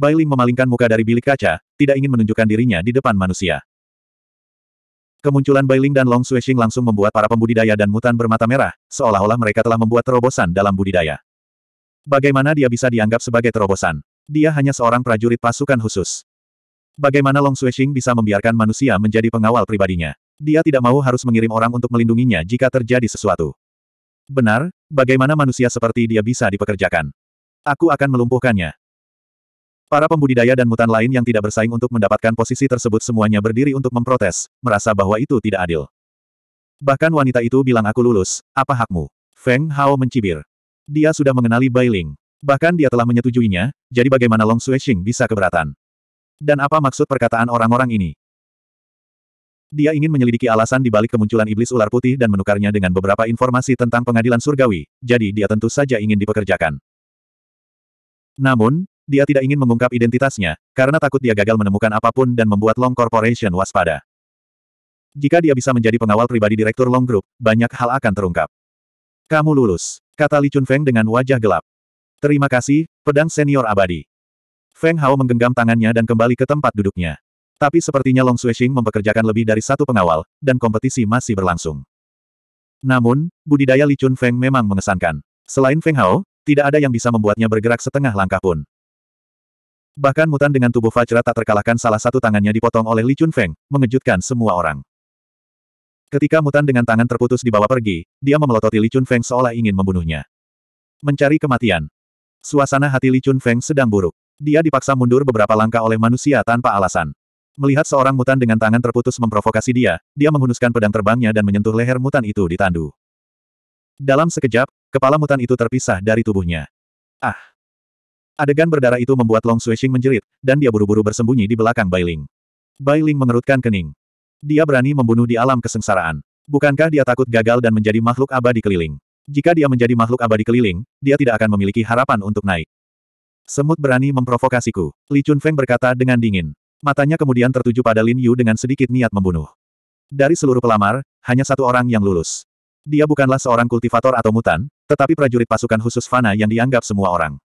Bailing memalingkan muka dari bilik kaca, tidak ingin menunjukkan dirinya di depan manusia. Kemunculan Bailing dan Long Xuexing langsung membuat para pembudidaya dan mutan bermata merah, seolah-olah mereka telah membuat terobosan dalam budidaya. Bagaimana dia bisa dianggap sebagai terobosan? Dia hanya seorang prajurit pasukan khusus. Bagaimana Long Xuexing bisa membiarkan manusia menjadi pengawal pribadinya? Dia tidak mau harus mengirim orang untuk melindunginya jika terjadi sesuatu. Benar, bagaimana manusia seperti dia bisa dipekerjakan? Aku akan melumpuhkannya. Para pembudidaya dan mutan lain yang tidak bersaing untuk mendapatkan posisi tersebut semuanya berdiri untuk memprotes, merasa bahwa itu tidak adil. Bahkan wanita itu bilang aku lulus, apa hakmu? Feng Hao mencibir. Dia sudah mengenali Bai Ling. Bahkan dia telah menyetujuinya, jadi bagaimana Long Xuexing bisa keberatan? Dan apa maksud perkataan orang-orang ini? Dia ingin menyelidiki alasan di balik kemunculan iblis ular putih dan menukarnya dengan beberapa informasi tentang pengadilan surgawi, jadi dia tentu saja ingin dipekerjakan. Namun, dia tidak ingin mengungkap identitasnya, karena takut dia gagal menemukan apapun dan membuat Long Corporation waspada. Jika dia bisa menjadi pengawal pribadi Direktur Long Group, banyak hal akan terungkap. Kamu lulus, kata Li Chun Feng dengan wajah gelap. Terima kasih, pedang senior abadi. Feng Hao menggenggam tangannya dan kembali ke tempat duduknya. Tapi sepertinya Long Xuexing mempekerjakan lebih dari satu pengawal, dan kompetisi masih berlangsung. Namun, budidaya Li Chun Feng memang mengesankan. Selain Feng Hao, tidak ada yang bisa membuatnya bergerak setengah langkah pun. Bahkan mutan dengan tubuh Vajra tak terkalahkan salah satu tangannya dipotong oleh Li Chunfeng, mengejutkan semua orang. Ketika mutan dengan tangan terputus dibawa pergi, dia memelototi Li Chunfeng seolah ingin membunuhnya. Mencari kematian. Suasana hati Li Chunfeng sedang buruk. Dia dipaksa mundur beberapa langkah oleh manusia tanpa alasan. Melihat seorang mutan dengan tangan terputus memprovokasi dia, dia menghunuskan pedang terbangnya dan menyentuh leher mutan itu di tandu. Dalam sekejap, kepala mutan itu terpisah dari tubuhnya. Ah! Adegan berdarah itu membuat Long Xuexing menjerit, dan dia buru-buru bersembunyi di belakang Bailing. Bailing mengerutkan kening. Dia berani membunuh di alam kesengsaraan. Bukankah dia takut gagal dan menjadi makhluk abadi keliling? Jika dia menjadi makhluk abadi keliling, dia tidak akan memiliki harapan untuk naik. Semut berani memprovokasiku. Li Chunfeng berkata dengan dingin. Matanya kemudian tertuju pada Lin Yu dengan sedikit niat membunuh. Dari seluruh pelamar, hanya satu orang yang lulus. Dia bukanlah seorang kultivator atau mutan, tetapi prajurit pasukan khusus Fana yang dianggap semua orang.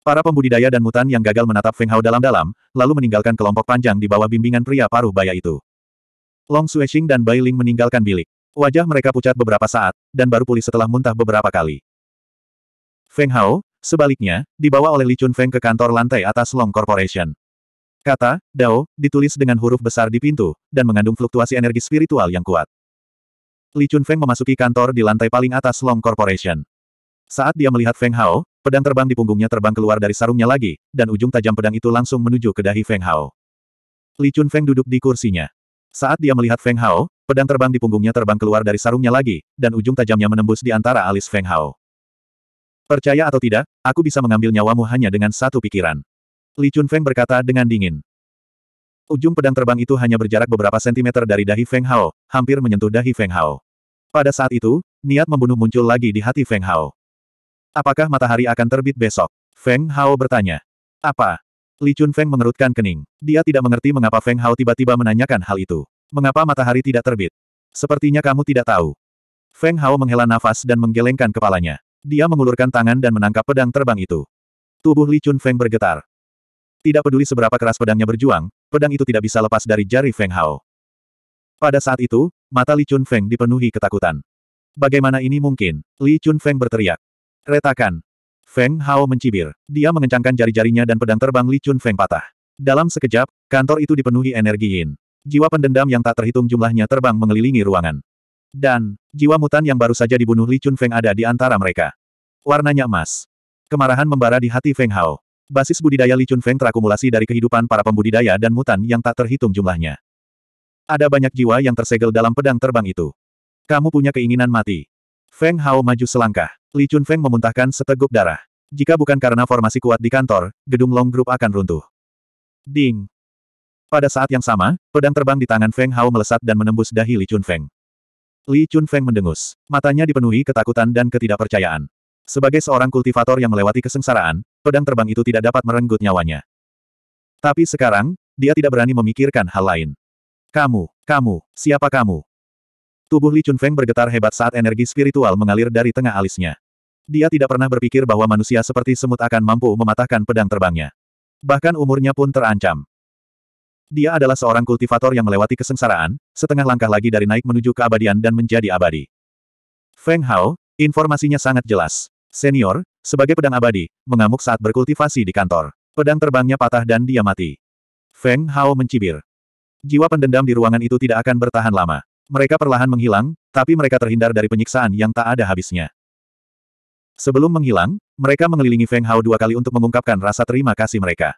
Para pembudidaya dan mutan yang gagal menatap Feng Hao dalam-dalam, lalu meninggalkan kelompok panjang di bawah bimbingan pria paruh baya itu. Long Xueqing dan Bai Ling meninggalkan bilik. Wajah mereka pucat beberapa saat, dan baru pulih setelah muntah beberapa kali. Feng Hao, sebaliknya, dibawa oleh Li Chun Feng ke kantor lantai atas Long Corporation. Kata, Dao, ditulis dengan huruf besar di pintu, dan mengandung fluktuasi energi spiritual yang kuat. Li Chun Feng memasuki kantor di lantai paling atas Long Corporation. Saat dia melihat Feng Hao, Pedang terbang di punggungnya terbang keluar dari sarungnya lagi, dan ujung tajam pedang itu langsung menuju ke dahi Feng Hao. Li Chun Feng duduk di kursinya. Saat dia melihat Feng Hao, pedang terbang di punggungnya terbang keluar dari sarungnya lagi, dan ujung tajamnya menembus di antara alis Feng Hao. Percaya atau tidak, aku bisa mengambil nyawamu hanya dengan satu pikiran. Li Chun Feng berkata dengan dingin. Ujung pedang terbang itu hanya berjarak beberapa sentimeter dari dahi Feng Hao, hampir menyentuh dahi Feng Hao. Pada saat itu, niat membunuh muncul lagi di hati Feng Hao. Apakah matahari akan terbit besok? Feng Hao bertanya. Apa? Li Chun Feng mengerutkan kening. Dia tidak mengerti mengapa Feng Hao tiba-tiba menanyakan hal itu. Mengapa matahari tidak terbit? Sepertinya kamu tidak tahu. Feng Hao menghela nafas dan menggelengkan kepalanya. Dia mengulurkan tangan dan menangkap pedang terbang itu. Tubuh Li Chun Feng bergetar. Tidak peduli seberapa keras pedangnya berjuang, pedang itu tidak bisa lepas dari jari Feng Hao. Pada saat itu, mata Li Chun Feng dipenuhi ketakutan. Bagaimana ini mungkin? Li Chun Feng berteriak. Retakan. Feng Hao mencibir. Dia mengencangkan jari-jarinya dan pedang terbang Li Chun Feng patah. Dalam sekejap, kantor itu dipenuhi energi Yin. Jiwa pendendam yang tak terhitung jumlahnya terbang mengelilingi ruangan. Dan, jiwa mutan yang baru saja dibunuh Li Chun Feng ada di antara mereka. Warnanya emas. Kemarahan membara di hati Feng Hao. Basis budidaya Li Chun Feng terakumulasi dari kehidupan para pembudidaya dan mutan yang tak terhitung jumlahnya. Ada banyak jiwa yang tersegel dalam pedang terbang itu. Kamu punya keinginan mati. Feng Hao maju selangkah. Li Chunfeng memuntahkan seteguk darah. Jika bukan karena formasi kuat di kantor, gedung Long Group akan runtuh. Ding! Pada saat yang sama, pedang terbang di tangan Feng Hao melesat dan menembus dahi Li Chunfeng. Li Chunfeng mendengus. Matanya dipenuhi ketakutan dan ketidakpercayaan. Sebagai seorang kultivator yang melewati kesengsaraan, pedang terbang itu tidak dapat merenggut nyawanya. Tapi sekarang, dia tidak berani memikirkan hal lain. Kamu, kamu, siapa kamu? Tubuh Li Chunfeng bergetar hebat saat energi spiritual mengalir dari tengah alisnya. Dia tidak pernah berpikir bahwa manusia seperti semut akan mampu mematahkan pedang terbangnya. Bahkan umurnya pun terancam. Dia adalah seorang kultivator yang melewati kesengsaraan, setengah langkah lagi dari naik menuju keabadian dan menjadi abadi. Feng Hao, informasinya sangat jelas. Senior, sebagai pedang abadi, mengamuk saat berkultivasi di kantor. Pedang terbangnya patah dan dia mati. Feng Hao mencibir. Jiwa pendendam di ruangan itu tidak akan bertahan lama. Mereka perlahan menghilang, tapi mereka terhindar dari penyiksaan yang tak ada habisnya. Sebelum menghilang, mereka mengelilingi Feng Hao dua kali untuk mengungkapkan rasa terima kasih mereka.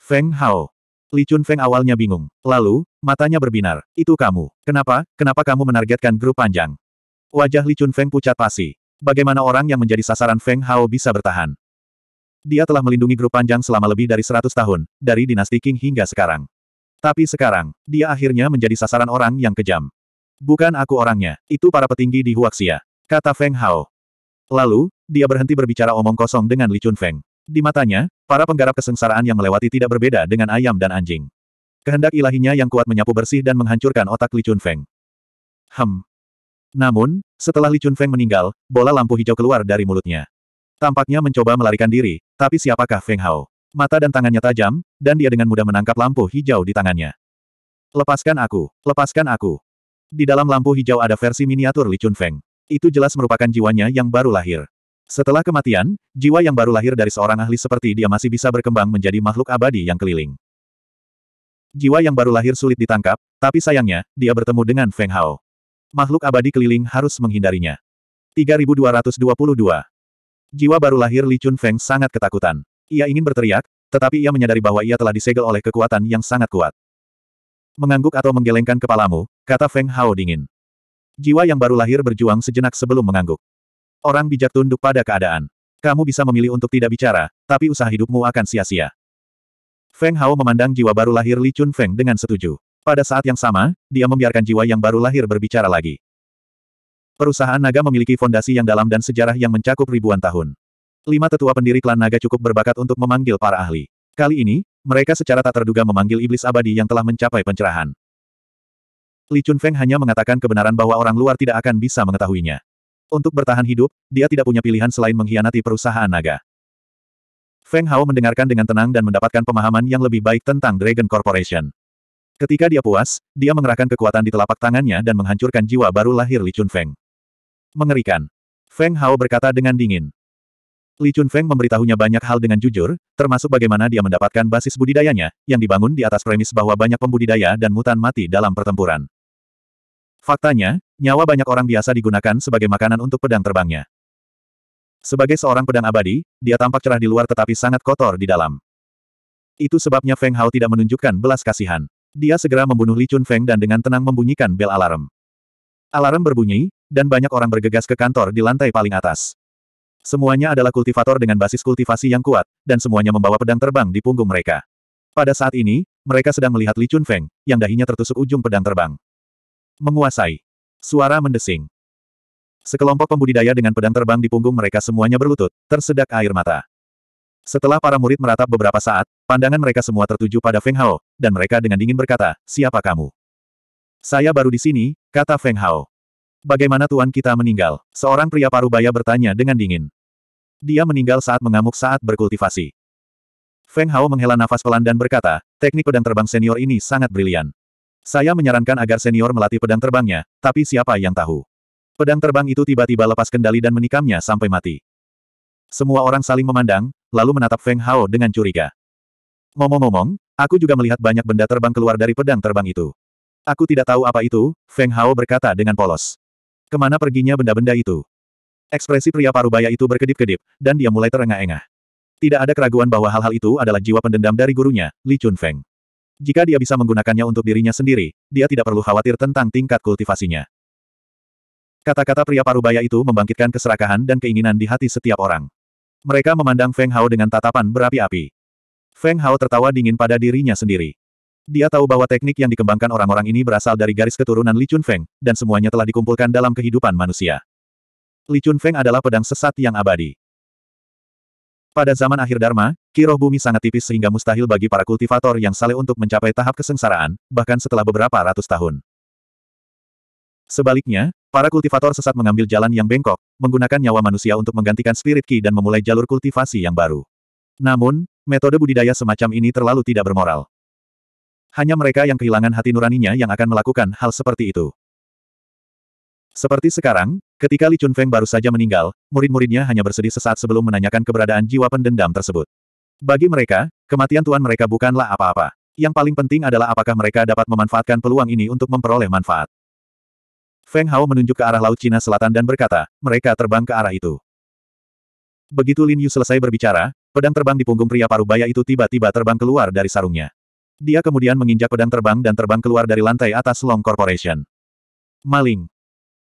Feng Hao. Li Chun Feng awalnya bingung. Lalu, matanya berbinar. Itu kamu. Kenapa, kenapa kamu menargetkan grup panjang? Wajah Li Chun Feng pucat pasi. Bagaimana orang yang menjadi sasaran Feng Hao bisa bertahan? Dia telah melindungi grup panjang selama lebih dari 100 tahun, dari dinasti Qing hingga sekarang. Tapi sekarang, dia akhirnya menjadi sasaran orang yang kejam. Bukan aku orangnya, itu para petinggi di Huaxia. Kata Feng Hao. Lalu, dia berhenti berbicara omong kosong dengan Li Chun Feng. Di matanya, para penggarap kesengsaraan yang melewati tidak berbeda dengan ayam dan anjing. Kehendak ilahinya yang kuat menyapu bersih dan menghancurkan otak Li Chun Feng. Hem. Namun, setelah Li Chun Feng meninggal, bola lampu hijau keluar dari mulutnya. Tampaknya mencoba melarikan diri, tapi siapakah Feng Hao? Mata dan tangannya tajam, dan dia dengan mudah menangkap lampu hijau di tangannya. Lepaskan aku, lepaskan aku. Di dalam lampu hijau ada versi miniatur Li Chunfeng. Itu jelas merupakan jiwanya yang baru lahir. Setelah kematian, jiwa yang baru lahir dari seorang ahli seperti dia masih bisa berkembang menjadi makhluk abadi yang keliling. Jiwa yang baru lahir sulit ditangkap, tapi sayangnya, dia bertemu dengan Feng Hao. Makhluk abadi keliling harus menghindarinya. 3222 Jiwa baru lahir Li Chun Feng sangat ketakutan. Ia ingin berteriak, tetapi ia menyadari bahwa ia telah disegel oleh kekuatan yang sangat kuat. Mengangguk atau menggelengkan kepalamu, kata Feng Hao dingin. Jiwa yang baru lahir berjuang sejenak sebelum mengangguk. Orang bijak tunduk pada keadaan. Kamu bisa memilih untuk tidak bicara, tapi usaha hidupmu akan sia-sia. Feng Hao memandang jiwa baru lahir Li Chun Feng dengan setuju. Pada saat yang sama, dia membiarkan jiwa yang baru lahir berbicara lagi. Perusahaan naga memiliki fondasi yang dalam dan sejarah yang mencakup ribuan tahun. Lima tetua pendiri klan naga cukup berbakat untuk memanggil para ahli. Kali ini, mereka secara tak terduga memanggil iblis abadi yang telah mencapai pencerahan. Li Chunfeng hanya mengatakan kebenaran bahwa orang luar tidak akan bisa mengetahuinya. Untuk bertahan hidup, dia tidak punya pilihan selain mengkhianati perusahaan naga. Feng Hao mendengarkan dengan tenang dan mendapatkan pemahaman yang lebih baik tentang Dragon Corporation. Ketika dia puas, dia mengerahkan kekuatan di telapak tangannya dan menghancurkan jiwa baru lahir Li Chunfeng. Mengerikan. Feng Hao berkata dengan dingin. Li Chunfeng memberitahunya banyak hal dengan jujur, termasuk bagaimana dia mendapatkan basis budidayanya, yang dibangun di atas premis bahwa banyak pembudidaya dan mutan mati dalam pertempuran. Faktanya, nyawa banyak orang biasa digunakan sebagai makanan untuk pedang terbangnya. Sebagai seorang pedang abadi, dia tampak cerah di luar tetapi sangat kotor di dalam. Itu sebabnya Feng Hao tidak menunjukkan belas kasihan. Dia segera membunuh Li Chunfeng dan dengan tenang membunyikan bel alarm. Alarm berbunyi, dan banyak orang bergegas ke kantor di lantai paling atas. Semuanya adalah kultivator dengan basis kultivasi yang kuat, dan semuanya membawa pedang terbang di punggung mereka. Pada saat ini, mereka sedang melihat Li Chunfeng, yang dahinya tertusuk ujung pedang terbang. Menguasai. Suara mendesing. Sekelompok pembudidaya dengan pedang terbang di punggung mereka semuanya berlutut, tersedak air mata. Setelah para murid meratap beberapa saat, pandangan mereka semua tertuju pada Feng Hao, dan mereka dengan dingin berkata, siapa kamu? Saya baru di sini, kata Feng Hao. Bagaimana tuan kita meninggal? Seorang pria parubaya bertanya dengan dingin. Dia meninggal saat mengamuk saat berkultivasi. Feng Hao menghela nafas pelan dan berkata, teknik pedang terbang senior ini sangat brilian. Saya menyarankan agar senior melatih pedang terbangnya, tapi siapa yang tahu? Pedang terbang itu tiba-tiba lepas kendali dan menikamnya sampai mati. Semua orang saling memandang, lalu menatap Feng Hao dengan curiga. Ngomong-ngomong, aku juga melihat banyak benda terbang keluar dari pedang terbang itu. Aku tidak tahu apa itu, Feng Hao berkata dengan polos. Kemana perginya benda-benda itu? Ekspresi pria parubaya itu berkedip-kedip, dan dia mulai terengah-engah. Tidak ada keraguan bahwa hal-hal itu adalah jiwa pendendam dari gurunya, Li Chunfeng. Jika dia bisa menggunakannya untuk dirinya sendiri, dia tidak perlu khawatir tentang tingkat kultivasinya. Kata-kata pria parubaya itu membangkitkan keserakahan dan keinginan di hati setiap orang. Mereka memandang Feng Hao dengan tatapan berapi-api. Feng Hao tertawa dingin pada dirinya sendiri. Dia tahu bahwa teknik yang dikembangkan orang-orang ini berasal dari garis keturunan Li Chun Feng, dan semuanya telah dikumpulkan dalam kehidupan manusia. Li Feng adalah pedang sesat yang abadi. Pada zaman akhir Dharma, kiroh bumi sangat tipis sehingga mustahil bagi para kultivator yang saleh untuk mencapai tahap kesengsaraan, bahkan setelah beberapa ratus tahun. Sebaliknya, para kultivator sesat mengambil jalan yang bengkok, menggunakan nyawa manusia untuk menggantikan spirit ki dan memulai jalur kultivasi yang baru. Namun, metode budidaya semacam ini terlalu tidak bermoral. Hanya mereka yang kehilangan hati nuraninya yang akan melakukan hal seperti itu. Seperti sekarang, Ketika Li Chunfeng baru saja meninggal, murid-muridnya hanya bersedih sesaat sebelum menanyakan keberadaan jiwa pendendam tersebut. Bagi mereka, kematian tuan mereka bukanlah apa-apa. Yang paling penting adalah apakah mereka dapat memanfaatkan peluang ini untuk memperoleh manfaat. Feng Hao menunjuk ke arah Laut Cina Selatan dan berkata, mereka terbang ke arah itu. Begitu Lin Yu selesai berbicara, pedang terbang di punggung pria paruh baya itu tiba-tiba terbang keluar dari sarungnya. Dia kemudian menginjak pedang terbang dan terbang keluar dari lantai atas Long Corporation. Maling.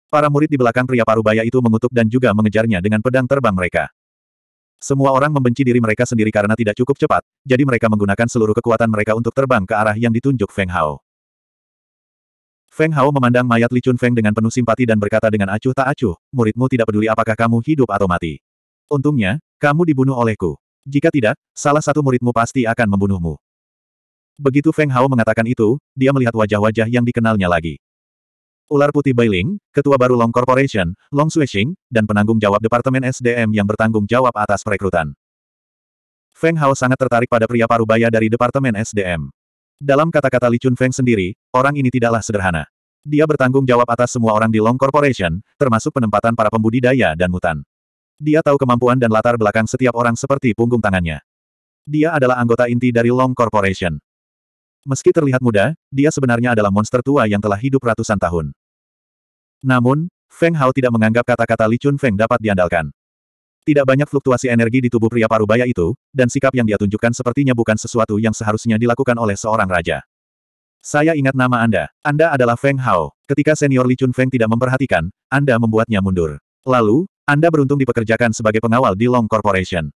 Para murid di belakang pria parubaya itu mengutuk dan juga mengejarnya dengan pedang terbang mereka. Semua orang membenci diri mereka sendiri karena tidak cukup cepat, jadi mereka menggunakan seluruh kekuatan mereka untuk terbang ke arah yang ditunjuk Feng Hao. Feng Hao memandang mayat Li Chun Feng dengan penuh simpati dan berkata dengan acuh tak acuh, muridmu tidak peduli apakah kamu hidup atau mati. Untungnya, kamu dibunuh olehku. Jika tidak, salah satu muridmu pasti akan membunuhmu. Begitu Feng Hao mengatakan itu, dia melihat wajah-wajah yang dikenalnya lagi. Ular Putih Bailing, Ketua baru Long Corporation, Long Xuexing, dan penanggung jawab Departemen SDM yang bertanggung jawab atas perekrutan. Feng Hao sangat tertarik pada pria parubaya dari Departemen SDM. Dalam kata-kata Li Chun Feng sendiri, orang ini tidaklah sederhana. Dia bertanggung jawab atas semua orang di Long Corporation, termasuk penempatan para pembudidaya dan mutan. Dia tahu kemampuan dan latar belakang setiap orang seperti punggung tangannya. Dia adalah anggota inti dari Long Corporation. Meski terlihat muda, dia sebenarnya adalah monster tua yang telah hidup ratusan tahun. Namun, Feng Hao tidak menganggap kata-kata Li Chun Feng dapat diandalkan. Tidak banyak fluktuasi energi di tubuh pria parubaya itu, dan sikap yang dia tunjukkan sepertinya bukan sesuatu yang seharusnya dilakukan oleh seorang raja. Saya ingat nama Anda. Anda adalah Feng Hao. Ketika senior Li Chun Feng tidak memperhatikan, Anda membuatnya mundur. Lalu, Anda beruntung dipekerjakan sebagai pengawal di Long Corporation.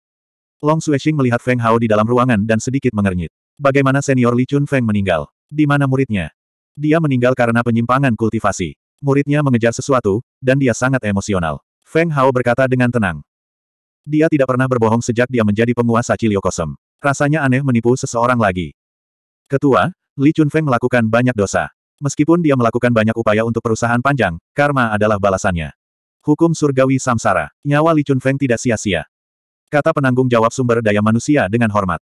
Long Xuexing melihat Feng Hao di dalam ruangan dan sedikit mengernyit. Bagaimana senior Li Chun Feng meninggal? Di mana muridnya? Dia meninggal karena penyimpangan kultivasi muridnya mengejar sesuatu, dan dia sangat emosional. Feng Hao berkata dengan tenang. Dia tidak pernah berbohong sejak dia menjadi penguasa Ciliokosem. Rasanya aneh menipu seseorang lagi. Ketua, Li Chunfeng melakukan banyak dosa. Meskipun dia melakukan banyak upaya untuk perusahaan panjang, karma adalah balasannya. Hukum surgawi samsara, nyawa Li Chunfeng tidak sia-sia. Kata penanggung jawab sumber daya manusia dengan hormat.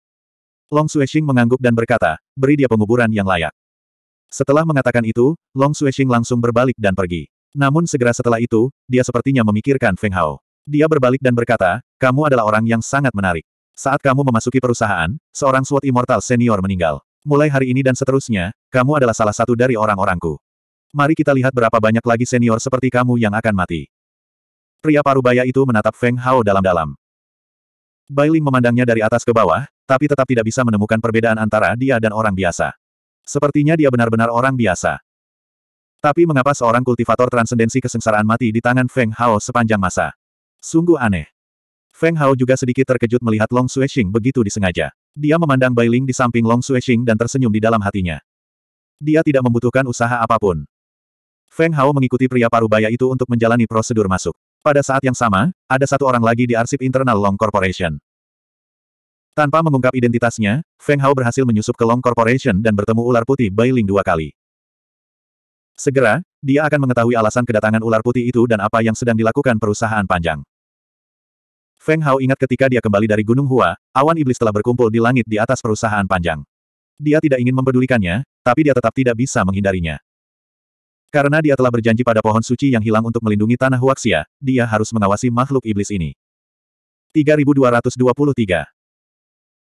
Long Xuexing mengangguk dan berkata, beri dia penguburan yang layak. Setelah mengatakan itu, Long Xuexing langsung berbalik dan pergi. Namun segera setelah itu, dia sepertinya memikirkan Feng Hao. Dia berbalik dan berkata, kamu adalah orang yang sangat menarik. Saat kamu memasuki perusahaan, seorang SWOT Immortal senior meninggal. Mulai hari ini dan seterusnya, kamu adalah salah satu dari orang-orangku. Mari kita lihat berapa banyak lagi senior seperti kamu yang akan mati. Pria parubaya itu menatap Feng Hao dalam-dalam. Bailing memandangnya dari atas ke bawah, tapi tetap tidak bisa menemukan perbedaan antara dia dan orang biasa. Sepertinya dia benar-benar orang biasa. Tapi mengapa seorang kultivator transendensi kesengsaraan mati di tangan Feng Hao sepanjang masa? Sungguh aneh. Feng Hao juga sedikit terkejut melihat Long Xuexing begitu disengaja. Dia memandang Bai Ling di samping Long Xuexing dan tersenyum di dalam hatinya. Dia tidak membutuhkan usaha apapun. Feng Hao mengikuti pria parubaya itu untuk menjalani prosedur masuk. Pada saat yang sama, ada satu orang lagi di arsip internal Long Corporation. Tanpa mengungkap identitasnya, Feng Hao berhasil menyusup ke Long Corporation dan bertemu ular putih Ling dua kali. Segera, dia akan mengetahui alasan kedatangan ular putih itu dan apa yang sedang dilakukan perusahaan panjang. Feng Hao ingat ketika dia kembali dari Gunung Hua, awan iblis telah berkumpul di langit di atas perusahaan panjang. Dia tidak ingin mempedulikannya, tapi dia tetap tidak bisa menghindarinya. Karena dia telah berjanji pada pohon suci yang hilang untuk melindungi tanah Huaxia, dia harus mengawasi makhluk iblis ini. 3223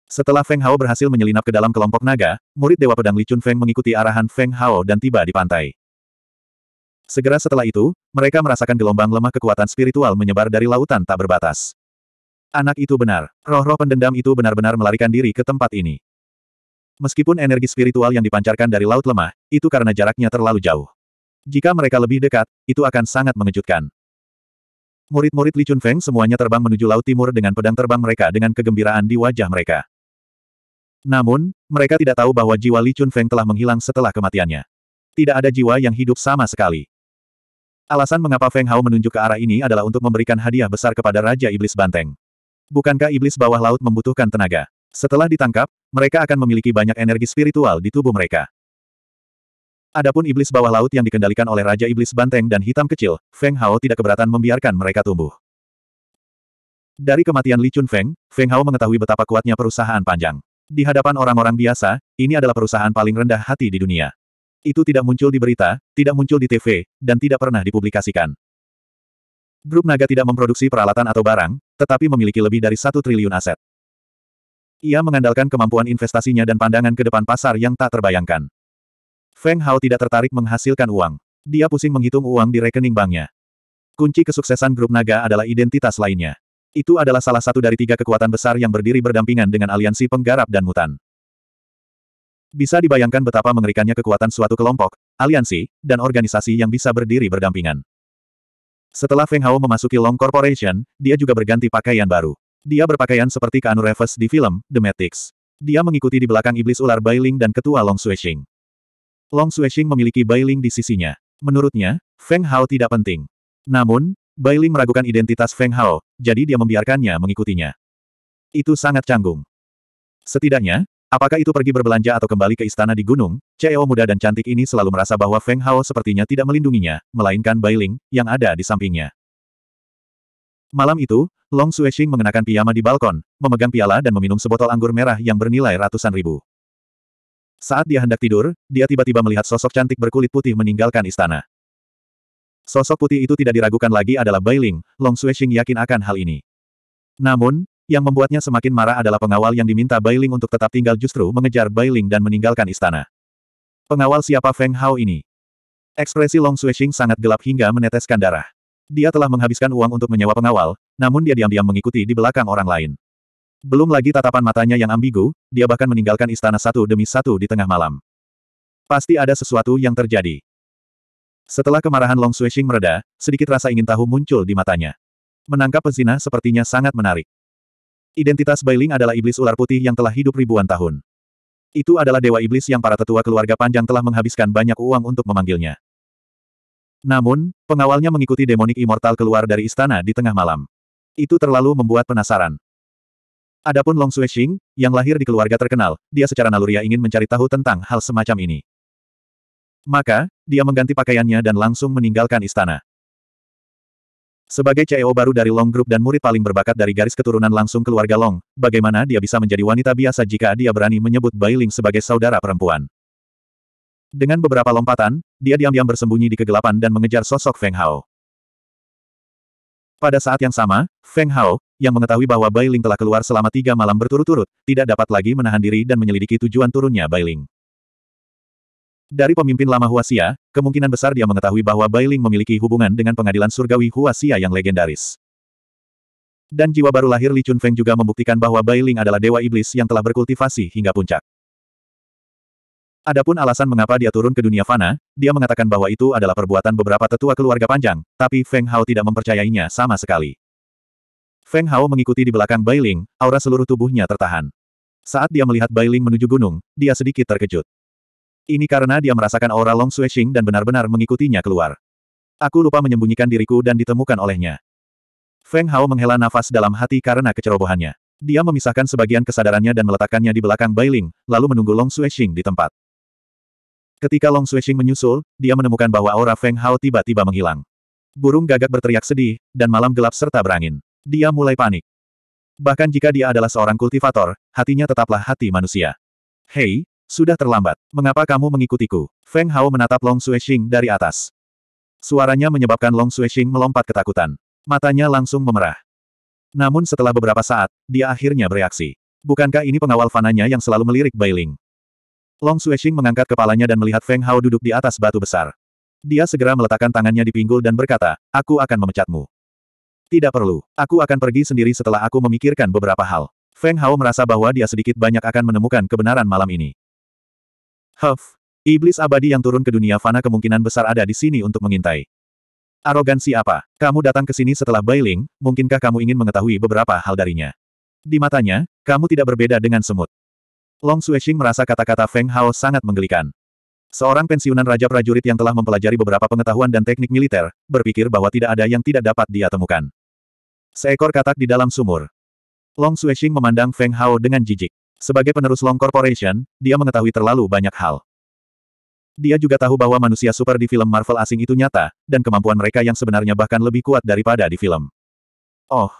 setelah Feng Hao berhasil menyelinap ke dalam kelompok naga, murid Dewa Pedang Li Chun Feng mengikuti arahan Feng Hao dan tiba di pantai. Segera setelah itu, mereka merasakan gelombang lemah kekuatan spiritual menyebar dari lautan tak berbatas. Anak itu benar. Roh-roh pendendam itu benar-benar melarikan diri ke tempat ini. Meskipun energi spiritual yang dipancarkan dari laut lemah, itu karena jaraknya terlalu jauh. Jika mereka lebih dekat, itu akan sangat mengejutkan. Murid-murid Li Chun Feng semuanya terbang menuju Laut Timur dengan pedang terbang mereka dengan kegembiraan di wajah mereka. Namun, mereka tidak tahu bahwa jiwa Li Feng telah menghilang setelah kematiannya. Tidak ada jiwa yang hidup sama sekali. Alasan mengapa Feng Hao menunjuk ke arah ini adalah untuk memberikan hadiah besar kepada Raja Iblis Banteng. Bukankah iblis bawah laut membutuhkan tenaga? Setelah ditangkap, mereka akan memiliki banyak energi spiritual di tubuh mereka. Adapun iblis bawah laut yang dikendalikan oleh Raja Iblis Banteng dan Hitam Kecil, Feng Hao tidak keberatan membiarkan mereka tumbuh. Dari kematian Li Chun Feng, Feng Hao mengetahui betapa kuatnya perusahaan panjang. Di hadapan orang-orang biasa, ini adalah perusahaan paling rendah hati di dunia. Itu tidak muncul di berita, tidak muncul di TV, dan tidak pernah dipublikasikan. Grup Naga tidak memproduksi peralatan atau barang, tetapi memiliki lebih dari satu triliun aset. Ia mengandalkan kemampuan investasinya dan pandangan ke depan pasar yang tak terbayangkan. Feng Hao tidak tertarik menghasilkan uang. Dia pusing menghitung uang di rekening banknya. Kunci kesuksesan grup Naga adalah identitas lainnya. Itu adalah salah satu dari tiga kekuatan besar yang berdiri berdampingan dengan aliansi penggarap dan mutan. Bisa dibayangkan betapa mengerikannya kekuatan suatu kelompok, aliansi, dan organisasi yang bisa berdiri berdampingan. Setelah Feng Hao memasuki Long Corporation, dia juga berganti pakaian baru. Dia berpakaian seperti Keanu Reves di film, The Matrix. Dia mengikuti di belakang iblis ular Bailing dan ketua Long Xuexing. Long Xuexing memiliki Bailing di sisinya. Menurutnya, Feng Hao tidak penting. Namun, Bai meragukan identitas Feng Hao, jadi dia membiarkannya mengikutinya. Itu sangat canggung. Setidaknya, apakah itu pergi berbelanja atau kembali ke istana di gunung, CEO muda dan cantik ini selalu merasa bahwa Feng Hao sepertinya tidak melindunginya, melainkan Bai yang ada di sampingnya. Malam itu, Long Xuexing mengenakan piyama di balkon, memegang piala dan meminum sebotol anggur merah yang bernilai ratusan ribu. Saat dia hendak tidur, dia tiba-tiba melihat sosok cantik berkulit putih meninggalkan istana. Sosok putih itu tidak diragukan lagi adalah Bailing, Long Xing yakin akan hal ini. Namun, yang membuatnya semakin marah adalah pengawal yang diminta Bailing untuk tetap tinggal justru mengejar Bailing dan meninggalkan istana. Pengawal siapa Feng Hao ini? Ekspresi Long Xing sangat gelap hingga meneteskan darah. Dia telah menghabiskan uang untuk menyewa pengawal, namun dia diam-diam mengikuti di belakang orang lain. Belum lagi tatapan matanya yang ambigu, dia bahkan meninggalkan istana satu demi satu di tengah malam. Pasti ada sesuatu yang terjadi. Setelah kemarahan Long Xuexing mereda, sedikit rasa ingin tahu muncul di matanya. Menangkap pezina sepertinya sangat menarik. Identitas Bailing adalah iblis ular putih yang telah hidup ribuan tahun. Itu adalah dewa iblis yang para tetua keluarga panjang telah menghabiskan banyak uang untuk memanggilnya. Namun, pengawalnya mengikuti demonik immortal keluar dari istana di tengah malam. Itu terlalu membuat penasaran. Adapun Long Xuexing, yang lahir di keluarga terkenal, dia secara naluriah ingin mencari tahu tentang hal semacam ini. Maka, dia mengganti pakaiannya dan langsung meninggalkan istana. Sebagai CEO baru dari Long Group dan murid paling berbakat dari garis keturunan langsung keluarga Long, bagaimana dia bisa menjadi wanita biasa jika dia berani menyebut Bailing sebagai saudara perempuan? Dengan beberapa lompatan, dia diam-diam bersembunyi di kegelapan dan mengejar sosok Feng Hao. Pada saat yang sama, Feng Hao, yang mengetahui bahwa Bailing telah keluar selama tiga malam berturut-turut, tidak dapat lagi menahan diri dan menyelidiki tujuan turunnya Bailing. Dari pemimpin lama Huasia, kemungkinan besar dia mengetahui bahwa Bailing memiliki hubungan dengan pengadilan surgawi Huasia yang legendaris. Dan jiwa baru lahir Li Chunfeng juga membuktikan bahwa Bailing adalah dewa iblis yang telah berkultivasi hingga puncak. Adapun alasan mengapa dia turun ke dunia fana, dia mengatakan bahwa itu adalah perbuatan beberapa tetua keluarga panjang, tapi Feng Hao tidak mempercayainya sama sekali. Feng Hao mengikuti di belakang Bailing, aura seluruh tubuhnya tertahan. Saat dia melihat Bailing menuju gunung, dia sedikit terkejut. Ini karena dia merasakan aura Long Xing dan benar-benar mengikutinya keluar. Aku lupa menyembunyikan diriku dan ditemukan olehnya. Feng Hao menghela nafas dalam hati karena kecerobohannya. Dia memisahkan sebagian kesadarannya dan meletakkannya di belakang Bailing, lalu menunggu Long Xing di tempat. Ketika Long Xing menyusul, dia menemukan bahwa aura Feng Hao tiba-tiba menghilang. Burung gagak berteriak sedih, dan malam gelap serta berangin. Dia mulai panik. Bahkan jika dia adalah seorang kultivator, hatinya tetaplah hati manusia. Hei, sudah terlambat. Mengapa kamu mengikutiku? Feng Hao menatap Long Xuexing dari atas. Suaranya menyebabkan Long Xuexing melompat ketakutan. Matanya langsung memerah. Namun setelah beberapa saat, dia akhirnya bereaksi. Bukankah ini pengawal fananya yang selalu melirik Ling? Long Xuexing mengangkat kepalanya dan melihat Feng Hao duduk di atas batu besar. Dia segera meletakkan tangannya di pinggul dan berkata, aku akan memecatmu. Tidak perlu, aku akan pergi sendiri setelah aku memikirkan beberapa hal. Feng Hao merasa bahwa dia sedikit banyak akan menemukan kebenaran malam ini. Huff, iblis abadi yang turun ke dunia fana kemungkinan besar ada di sini untuk mengintai. Arogansi apa? Kamu datang ke sini setelah Bailing, mungkinkah kamu ingin mengetahui beberapa hal darinya? Di matanya, kamu tidak berbeda dengan semut. Long Xuexing merasa kata-kata Feng Hao sangat menggelikan. Seorang pensiunan Raja Prajurit yang telah mempelajari beberapa pengetahuan dan teknik militer, berpikir bahwa tidak ada yang tidak dapat dia temukan. Seekor katak di dalam sumur. Long Xuexing memandang Feng Hao dengan jijik. Sebagai penerus Long Corporation, dia mengetahui terlalu banyak hal. Dia juga tahu bahwa manusia super di film Marvel asing itu nyata, dan kemampuan mereka yang sebenarnya bahkan lebih kuat daripada di film. Oh.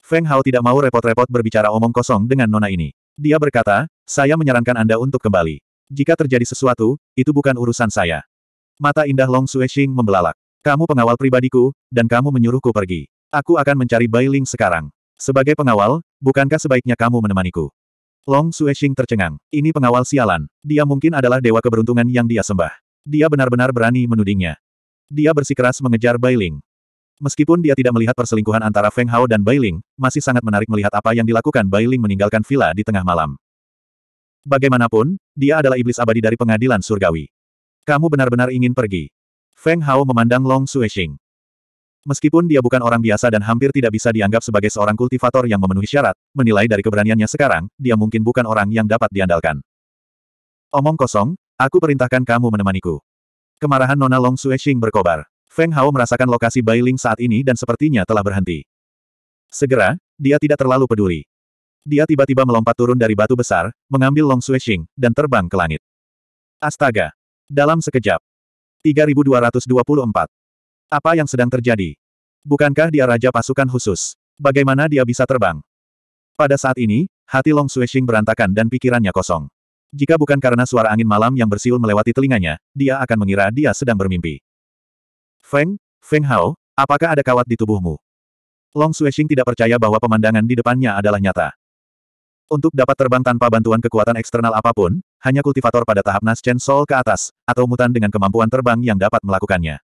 Feng Hao tidak mau repot-repot berbicara omong kosong dengan nona ini. Dia berkata, saya menyarankan Anda untuk kembali. Jika terjadi sesuatu, itu bukan urusan saya. Mata indah Long Xing membelalak. Kamu pengawal pribadiku, dan kamu menyuruhku pergi. Aku akan mencari Bailing sekarang. Sebagai pengawal, bukankah sebaiknya kamu menemaniku? Long Xuexing tercengang. Ini pengawal sialan. Dia mungkin adalah dewa keberuntungan yang dia sembah. Dia benar-benar berani menudingnya. Dia bersikeras mengejar Bailing. Meskipun dia tidak melihat perselingkuhan antara Feng Hao dan Bailing, masih sangat menarik melihat apa yang dilakukan Bailing meninggalkan villa di tengah malam. Bagaimanapun, dia adalah iblis abadi dari pengadilan surgawi. Kamu benar-benar ingin pergi. Feng Hao memandang Long Xuexing. Meskipun dia bukan orang biasa dan hampir tidak bisa dianggap sebagai seorang kultivator yang memenuhi syarat, menilai dari keberaniannya sekarang, dia mungkin bukan orang yang dapat diandalkan. Omong kosong, aku perintahkan kamu menemaniku. Kemarahan Nona Long Suexing berkobar. Feng Hao merasakan lokasi Bailing saat ini dan sepertinya telah berhenti. Segera, dia tidak terlalu peduli. Dia tiba-tiba melompat turun dari batu besar, mengambil Long Suexing, dan terbang ke langit. Astaga! Dalam sekejap. 3224 apa yang sedang terjadi? Bukankah dia raja pasukan khusus? Bagaimana dia bisa terbang? Pada saat ini, hati Long Xuexing berantakan dan pikirannya kosong. Jika bukan karena suara angin malam yang bersiul melewati telinganya, dia akan mengira dia sedang bermimpi. Feng, Feng Hao, apakah ada kawat di tubuhmu? Long Xuexing tidak percaya bahwa pemandangan di depannya adalah nyata. Untuk dapat terbang tanpa bantuan kekuatan eksternal apapun, hanya kultivator pada tahap Naschen Soul ke atas, atau mutan dengan kemampuan terbang yang dapat melakukannya.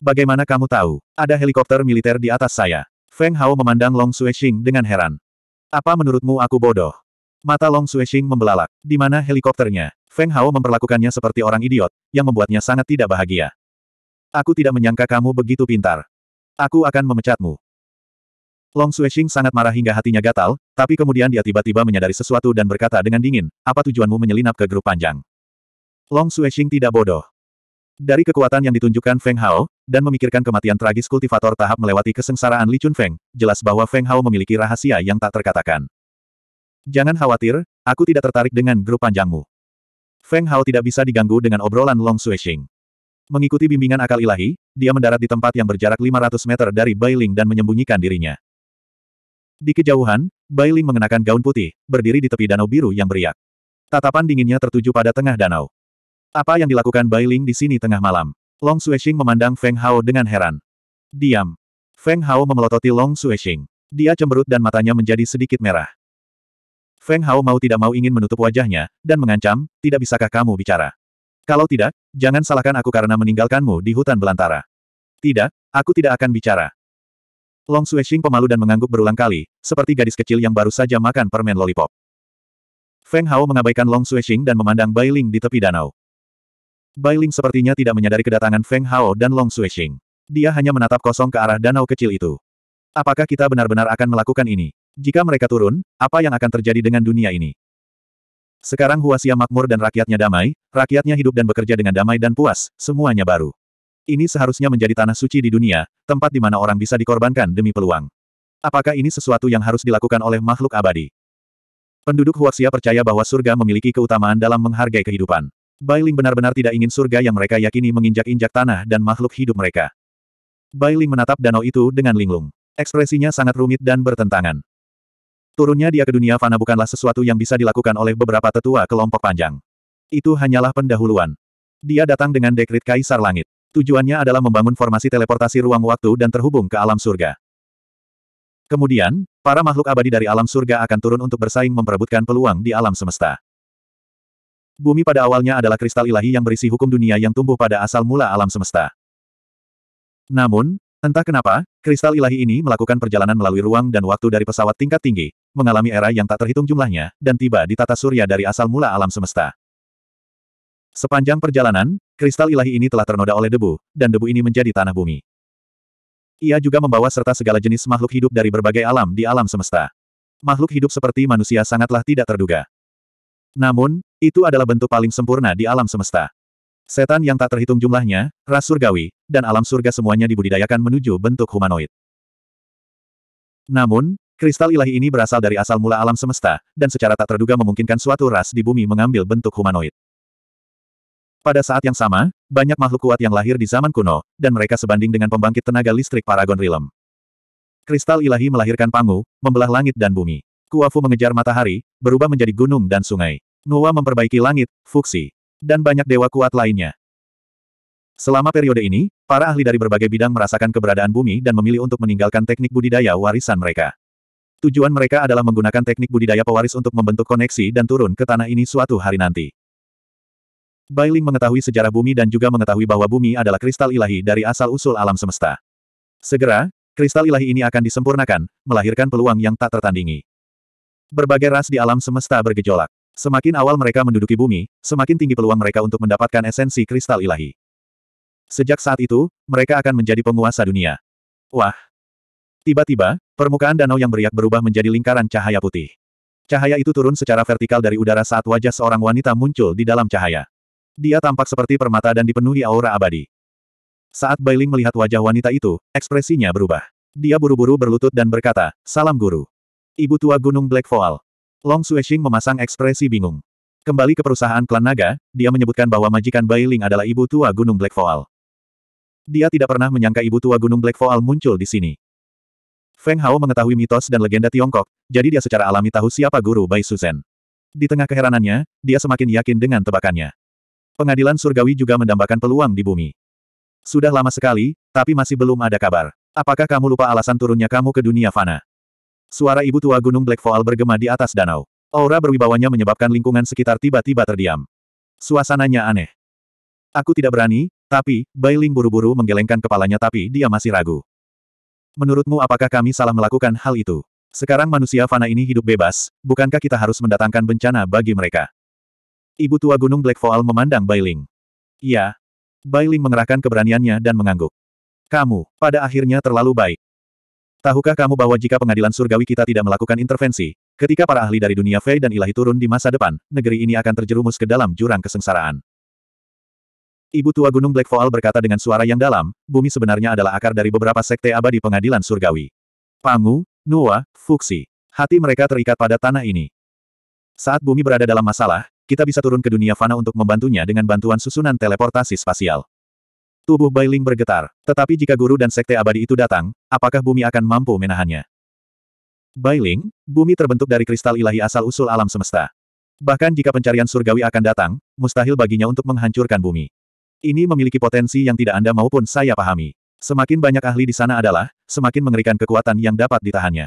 Bagaimana kamu tahu? Ada helikopter militer di atas saya. Feng Hao memandang Long Xuexing dengan heran. Apa menurutmu aku bodoh? Mata Long Xuexing membelalak. Di mana helikopternya? Feng Hao memperlakukannya seperti orang idiot, yang membuatnya sangat tidak bahagia. Aku tidak menyangka kamu begitu pintar. Aku akan memecatmu. Long Xuexing sangat marah hingga hatinya gatal, tapi kemudian dia tiba-tiba menyadari sesuatu dan berkata dengan dingin, apa tujuanmu menyelinap ke grup panjang? Long Xuexing tidak bodoh. Dari kekuatan yang ditunjukkan Feng Hao, dan memikirkan kematian tragis kultivator tahap melewati kesengsaraan Li Chun Feng, jelas bahwa Feng Hao memiliki rahasia yang tak terkatakan. Jangan khawatir, aku tidak tertarik dengan grup panjangmu. Feng Hao tidak bisa diganggu dengan obrolan Long Xuexing. Mengikuti bimbingan akal ilahi, dia mendarat di tempat yang berjarak 500 meter dari Bai Ling dan menyembunyikan dirinya. Di kejauhan, Bai Ling mengenakan gaun putih, berdiri di tepi danau biru yang beriak. Tatapan dinginnya tertuju pada tengah danau. Apa yang dilakukan Bai Ling di sini tengah malam? Long Xuexing memandang Feng Hao dengan heran. Diam. Feng Hao memelototi Long Xuexing. Dia cemberut dan matanya menjadi sedikit merah. Feng Hao mau tidak mau ingin menutup wajahnya, dan mengancam, tidak bisakah kamu bicara? Kalau tidak, jangan salahkan aku karena meninggalkanmu di hutan belantara. Tidak, aku tidak akan bicara. Long Xuexing pemalu dan mengangguk berulang kali, seperti gadis kecil yang baru saja makan permen lollipop. Feng Hao mengabaikan Long Xuexing dan memandang Bai Ling di tepi danau. Bailing sepertinya tidak menyadari kedatangan Feng Hao dan Long Xuexing. Dia hanya menatap kosong ke arah danau kecil itu. Apakah kita benar-benar akan melakukan ini? Jika mereka turun, apa yang akan terjadi dengan dunia ini? Sekarang Huasia makmur dan rakyatnya damai, rakyatnya hidup dan bekerja dengan damai dan puas, semuanya baru. Ini seharusnya menjadi tanah suci di dunia, tempat di mana orang bisa dikorbankan demi peluang. Apakah ini sesuatu yang harus dilakukan oleh makhluk abadi? Penduduk Huaxia percaya bahwa surga memiliki keutamaan dalam menghargai kehidupan. Bailing benar-benar tidak ingin surga yang mereka yakini menginjak-injak tanah dan makhluk hidup mereka. Bailing menatap danau itu dengan linglung. Ekspresinya sangat rumit dan bertentangan. Turunnya dia ke dunia fana bukanlah sesuatu yang bisa dilakukan oleh beberapa tetua kelompok panjang. Itu hanyalah pendahuluan. Dia datang dengan dekrit Kaisar Langit. Tujuannya adalah membangun formasi teleportasi ruang waktu dan terhubung ke alam surga. Kemudian, para makhluk abadi dari alam surga akan turun untuk bersaing memperebutkan peluang di alam semesta. Bumi pada awalnya adalah kristal ilahi yang berisi hukum dunia yang tumbuh pada asal mula alam semesta. Namun, entah kenapa, kristal ilahi ini melakukan perjalanan melalui ruang dan waktu dari pesawat tingkat tinggi, mengalami era yang tak terhitung jumlahnya, dan tiba di tata surya dari asal mula alam semesta. Sepanjang perjalanan, kristal ilahi ini telah ternoda oleh debu, dan debu ini menjadi tanah bumi. Ia juga membawa serta segala jenis makhluk hidup dari berbagai alam di alam semesta. Makhluk hidup seperti manusia sangatlah tidak terduga. Namun, itu adalah bentuk paling sempurna di alam semesta. Setan yang tak terhitung jumlahnya, ras surgawi, dan alam surga semuanya dibudidayakan menuju bentuk humanoid. Namun, kristal ilahi ini berasal dari asal mula alam semesta, dan secara tak terduga memungkinkan suatu ras di bumi mengambil bentuk humanoid. Pada saat yang sama, banyak makhluk kuat yang lahir di zaman kuno, dan mereka sebanding dengan pembangkit tenaga listrik Paragon Realm. Kristal ilahi melahirkan Pangu, membelah langit dan bumi. Kuafu mengejar matahari, berubah menjadi gunung dan sungai. Noah memperbaiki langit, fuksi, dan banyak dewa kuat lainnya. Selama periode ini, para ahli dari berbagai bidang merasakan keberadaan bumi dan memilih untuk meninggalkan teknik budidaya warisan mereka. Tujuan mereka adalah menggunakan teknik budidaya pewaris untuk membentuk koneksi dan turun ke tanah ini suatu hari nanti. Bailing mengetahui sejarah bumi dan juga mengetahui bahwa bumi adalah kristal ilahi dari asal-usul alam semesta. Segera, kristal ilahi ini akan disempurnakan, melahirkan peluang yang tak tertandingi. Berbagai ras di alam semesta bergejolak. Semakin awal mereka menduduki bumi, semakin tinggi peluang mereka untuk mendapatkan esensi kristal ilahi. Sejak saat itu, mereka akan menjadi penguasa dunia. Wah! Tiba-tiba, permukaan danau yang beriak berubah menjadi lingkaran cahaya putih. Cahaya itu turun secara vertikal dari udara saat wajah seorang wanita muncul di dalam cahaya. Dia tampak seperti permata dan dipenuhi aura abadi. Saat Bailing melihat wajah wanita itu, ekspresinya berubah. Dia buru-buru berlutut dan berkata, Salam Guru. Ibu Tua Gunung Black Voal. Long Xuexing memasang ekspresi bingung. Kembali ke perusahaan klan naga, dia menyebutkan bahwa majikan Bai Ling adalah ibu tua Gunung Black Voal. Dia tidak pernah menyangka ibu tua Gunung Black Voal muncul di sini. Feng Hao mengetahui mitos dan legenda Tiongkok, jadi dia secara alami tahu siapa guru Bai Suzhen. Di tengah keheranannya, dia semakin yakin dengan tebakannya. Pengadilan surgawi juga mendambakan peluang di bumi. Sudah lama sekali, tapi masih belum ada kabar. Apakah kamu lupa alasan turunnya kamu ke dunia fana? Suara ibu tua gunung Black Voal bergema di atas danau. Aura berwibawanya menyebabkan lingkungan sekitar tiba-tiba terdiam. Suasananya aneh. Aku tidak berani, tapi, Bailing buru-buru menggelengkan kepalanya tapi dia masih ragu. Menurutmu apakah kami salah melakukan hal itu? Sekarang manusia fana ini hidup bebas, bukankah kita harus mendatangkan bencana bagi mereka? Ibu tua gunung Black Voal memandang Bailing. Ya, Bailing mengerahkan keberaniannya dan mengangguk. Kamu, pada akhirnya terlalu baik. Tahukah kamu bahwa jika pengadilan surgawi kita tidak melakukan intervensi, ketika para ahli dari dunia Fei dan ilahi turun di masa depan, negeri ini akan terjerumus ke dalam jurang kesengsaraan. Ibu tua Gunung Black Voal berkata dengan suara yang dalam, bumi sebenarnya adalah akar dari beberapa sekte abadi pengadilan surgawi. Pangu, Nuwa, Fuksi. Hati mereka terikat pada tanah ini. Saat bumi berada dalam masalah, kita bisa turun ke dunia fana untuk membantunya dengan bantuan susunan teleportasi spasial. Tubuh Bailing bergetar, tetapi jika guru dan sekte abadi itu datang, apakah bumi akan mampu menahannya? Bailing, bumi terbentuk dari kristal ilahi asal-usul alam semesta. Bahkan jika pencarian surgawi akan datang, mustahil baginya untuk menghancurkan bumi. Ini memiliki potensi yang tidak Anda maupun saya pahami. Semakin banyak ahli di sana adalah, semakin mengerikan kekuatan yang dapat ditahannya.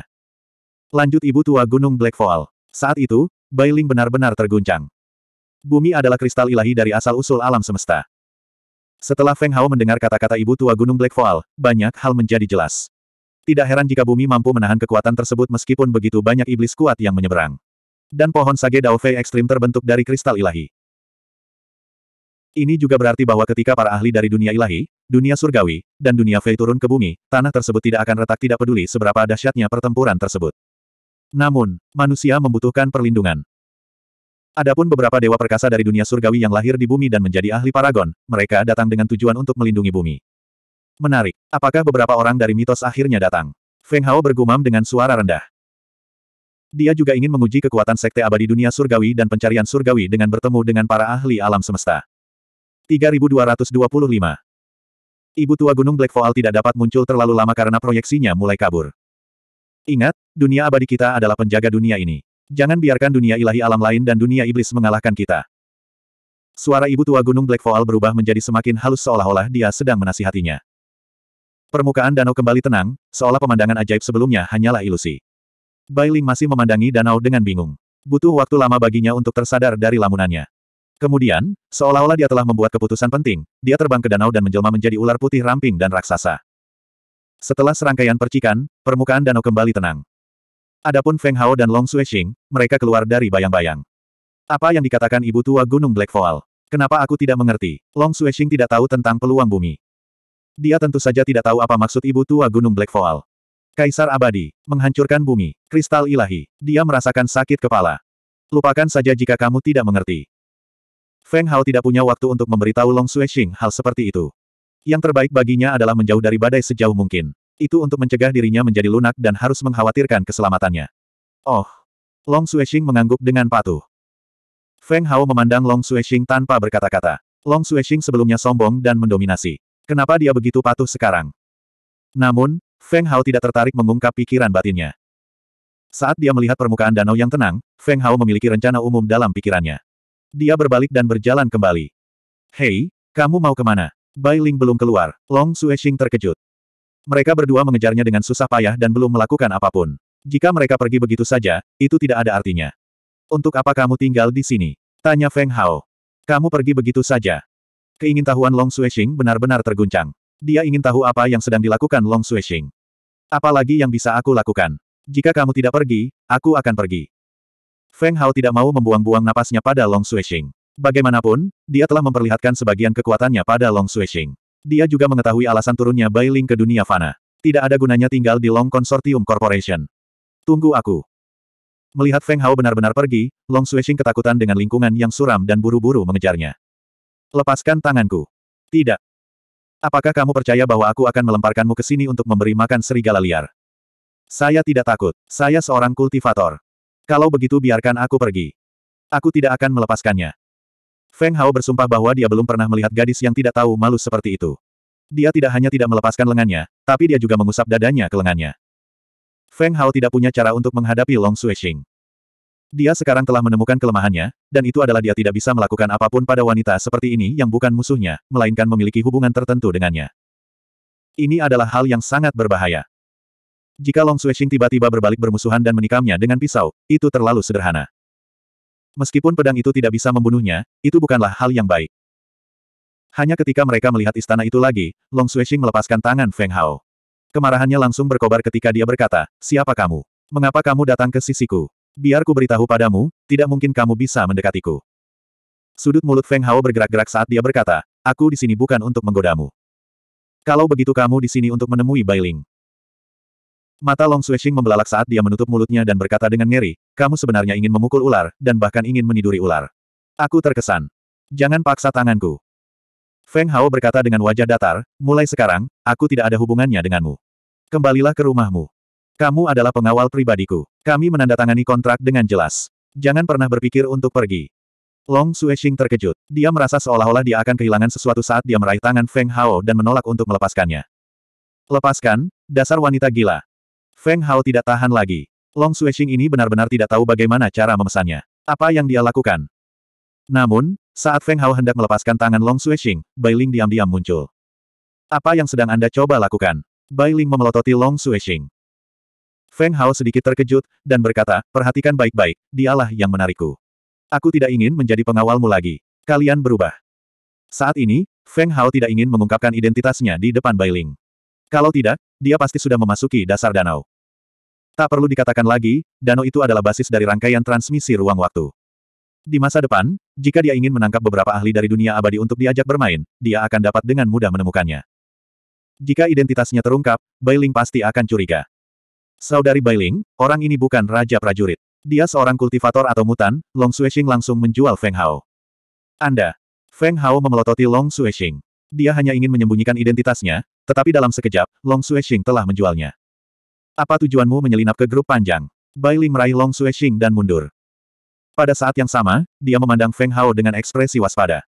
Lanjut Ibu Tua Gunung Blackfall. Saat itu, Bailing benar-benar terguncang. Bumi adalah kristal ilahi dari asal-usul alam semesta. Setelah Feng Hao mendengar kata-kata ibu tua Gunung Black Voal, banyak hal menjadi jelas. Tidak heran jika bumi mampu menahan kekuatan tersebut meskipun begitu banyak iblis kuat yang menyeberang. Dan pohon sage Dao Fei ekstrim terbentuk dari kristal ilahi. Ini juga berarti bahwa ketika para ahli dari dunia ilahi, dunia surgawi, dan dunia Fei turun ke bumi, tanah tersebut tidak akan retak tidak peduli seberapa dahsyatnya pertempuran tersebut. Namun, manusia membutuhkan perlindungan. Adapun beberapa dewa perkasa dari dunia surgawi yang lahir di bumi dan menjadi ahli paragon, mereka datang dengan tujuan untuk melindungi bumi. Menarik, apakah beberapa orang dari mitos akhirnya datang? Feng Hao bergumam dengan suara rendah. Dia juga ingin menguji kekuatan sekte abadi dunia surgawi dan pencarian surgawi dengan bertemu dengan para ahli alam semesta. 3225 Ibu tua gunung Black Voal tidak dapat muncul terlalu lama karena proyeksinya mulai kabur. Ingat, dunia abadi kita adalah penjaga dunia ini. Jangan biarkan dunia ilahi alam lain dan dunia iblis mengalahkan kita. Suara ibu tua gunung Black Voal berubah menjadi semakin halus seolah-olah dia sedang menasihatinya. Permukaan danau kembali tenang, seolah pemandangan ajaib sebelumnya hanyalah ilusi. Bailing masih memandangi danau dengan bingung. Butuh waktu lama baginya untuk tersadar dari lamunannya. Kemudian, seolah-olah dia telah membuat keputusan penting, dia terbang ke danau dan menjelma menjadi ular putih ramping dan raksasa. Setelah serangkaian percikan, permukaan danau kembali tenang. Adapun Feng Hao dan Long Xuexing, mereka keluar dari bayang-bayang. Apa yang dikatakan ibu tua Gunung Black Voal? Kenapa aku tidak mengerti? Long Xuexing tidak tahu tentang peluang bumi. Dia tentu saja tidak tahu apa maksud ibu tua Gunung Black Voal. Kaisar abadi, menghancurkan bumi, kristal ilahi. Dia merasakan sakit kepala. Lupakan saja jika kamu tidak mengerti. Feng Hao tidak punya waktu untuk memberitahu Long Xuexing hal seperti itu. Yang terbaik baginya adalah menjauh dari badai sejauh mungkin. Itu untuk mencegah dirinya menjadi lunak dan harus mengkhawatirkan keselamatannya. Oh! Long Xuexing mengangguk dengan patuh. Feng Hao memandang Long Xuexing tanpa berkata-kata. Long Xuexing sebelumnya sombong dan mendominasi. Kenapa dia begitu patuh sekarang? Namun, Feng Hao tidak tertarik mengungkap pikiran batinnya. Saat dia melihat permukaan danau yang tenang, Feng Hao memiliki rencana umum dalam pikirannya. Dia berbalik dan berjalan kembali. Hei, kamu mau kemana? Bai Ling belum keluar. Long Xuexing terkejut. Mereka berdua mengejarnya dengan susah payah dan belum melakukan apapun. Jika mereka pergi begitu saja, itu tidak ada artinya. Untuk apa kamu tinggal di sini? Tanya Feng Hao. Kamu pergi begitu saja. Keingin tahuan Long Xuexing benar-benar terguncang. Dia ingin tahu apa yang sedang dilakukan Long Xuexing. Apalagi yang bisa aku lakukan. Jika kamu tidak pergi, aku akan pergi. Feng Hao tidak mau membuang-buang napasnya pada Long Xuexing. Bagaimanapun, dia telah memperlihatkan sebagian kekuatannya pada Long Xuexing. Dia juga mengetahui alasan turunnya Bai Ling ke dunia fana. Tidak ada gunanya tinggal di Long Consortium Corporation. Tunggu aku. Melihat Feng Hao benar-benar pergi, Long Xuexing ketakutan dengan lingkungan yang suram dan buru-buru mengejarnya. Lepaskan tanganku. Tidak. Apakah kamu percaya bahwa aku akan melemparkanmu ke sini untuk memberi makan serigala liar? Saya tidak takut. Saya seorang kultivator. Kalau begitu biarkan aku pergi. Aku tidak akan melepaskannya. Feng Hao bersumpah bahwa dia belum pernah melihat gadis yang tidak tahu malu seperti itu. Dia tidak hanya tidak melepaskan lengannya, tapi dia juga mengusap dadanya ke lengannya. Feng Hao tidak punya cara untuk menghadapi Long Xuexing. Dia sekarang telah menemukan kelemahannya, dan itu adalah dia tidak bisa melakukan apapun pada wanita seperti ini yang bukan musuhnya, melainkan memiliki hubungan tertentu dengannya. Ini adalah hal yang sangat berbahaya. Jika Long Xuexing tiba-tiba berbalik bermusuhan dan menikamnya dengan pisau, itu terlalu sederhana. Meskipun pedang itu tidak bisa membunuhnya, itu bukanlah hal yang baik. Hanya ketika mereka melihat istana itu lagi, Long Xuexing melepaskan tangan Feng Hao. Kemarahannya langsung berkobar ketika dia berkata, Siapa kamu? Mengapa kamu datang ke sisiku? Biar ku beritahu padamu, tidak mungkin kamu bisa mendekatiku. Sudut mulut Feng Hao bergerak-gerak saat dia berkata, Aku di sini bukan untuk menggodamu. Kalau begitu kamu di sini untuk menemui Bailing. Mata Long Suexing membelalak saat dia menutup mulutnya dan berkata dengan ngeri, kamu sebenarnya ingin memukul ular, dan bahkan ingin meniduri ular. Aku terkesan. Jangan paksa tanganku. Feng Hao berkata dengan wajah datar, mulai sekarang, aku tidak ada hubungannya denganmu. Kembalilah ke rumahmu. Kamu adalah pengawal pribadiku. Kami menandatangani kontrak dengan jelas. Jangan pernah berpikir untuk pergi. Long Suexing terkejut. Dia merasa seolah-olah dia akan kehilangan sesuatu saat dia meraih tangan Feng Hao dan menolak untuk melepaskannya. Lepaskan, dasar wanita gila. Feng Hao tidak tahan lagi. Long Xuexing ini benar-benar tidak tahu bagaimana cara memesannya. Apa yang dia lakukan? Namun, saat Feng Hao hendak melepaskan tangan Long Xuexing, Bai Ling diam-diam muncul. Apa yang sedang Anda coba lakukan? Bai Ling memelototi Long Xuexing. Feng Hao sedikit terkejut, dan berkata, perhatikan baik-baik, dialah yang menarikku. Aku tidak ingin menjadi pengawalmu lagi. Kalian berubah. Saat ini, Feng Hao tidak ingin mengungkapkan identitasnya di depan Bai Ling. Kalau tidak, dia pasti sudah memasuki dasar danau. Tak perlu dikatakan lagi, danau itu adalah basis dari rangkaian transmisi ruang waktu. Di masa depan, jika dia ingin menangkap beberapa ahli dari dunia abadi untuk diajak bermain, dia akan dapat dengan mudah menemukannya. Jika identitasnya terungkap, Bailing pasti akan curiga. Saudari Bailing, orang ini bukan raja prajurit. Dia seorang kultivator atau mutan, Long Xuexing langsung menjual Feng Hao. Anda. Feng Hao memelototi Long Xuexing. Dia hanya ingin menyembunyikan identitasnya, tetapi dalam sekejap, Long Xuexing telah menjualnya. Apa tujuanmu menyelinap ke grup panjang? Bai Li meraih Long Sue Xing dan mundur. Pada saat yang sama, dia memandang Feng Hao dengan ekspresi waspada.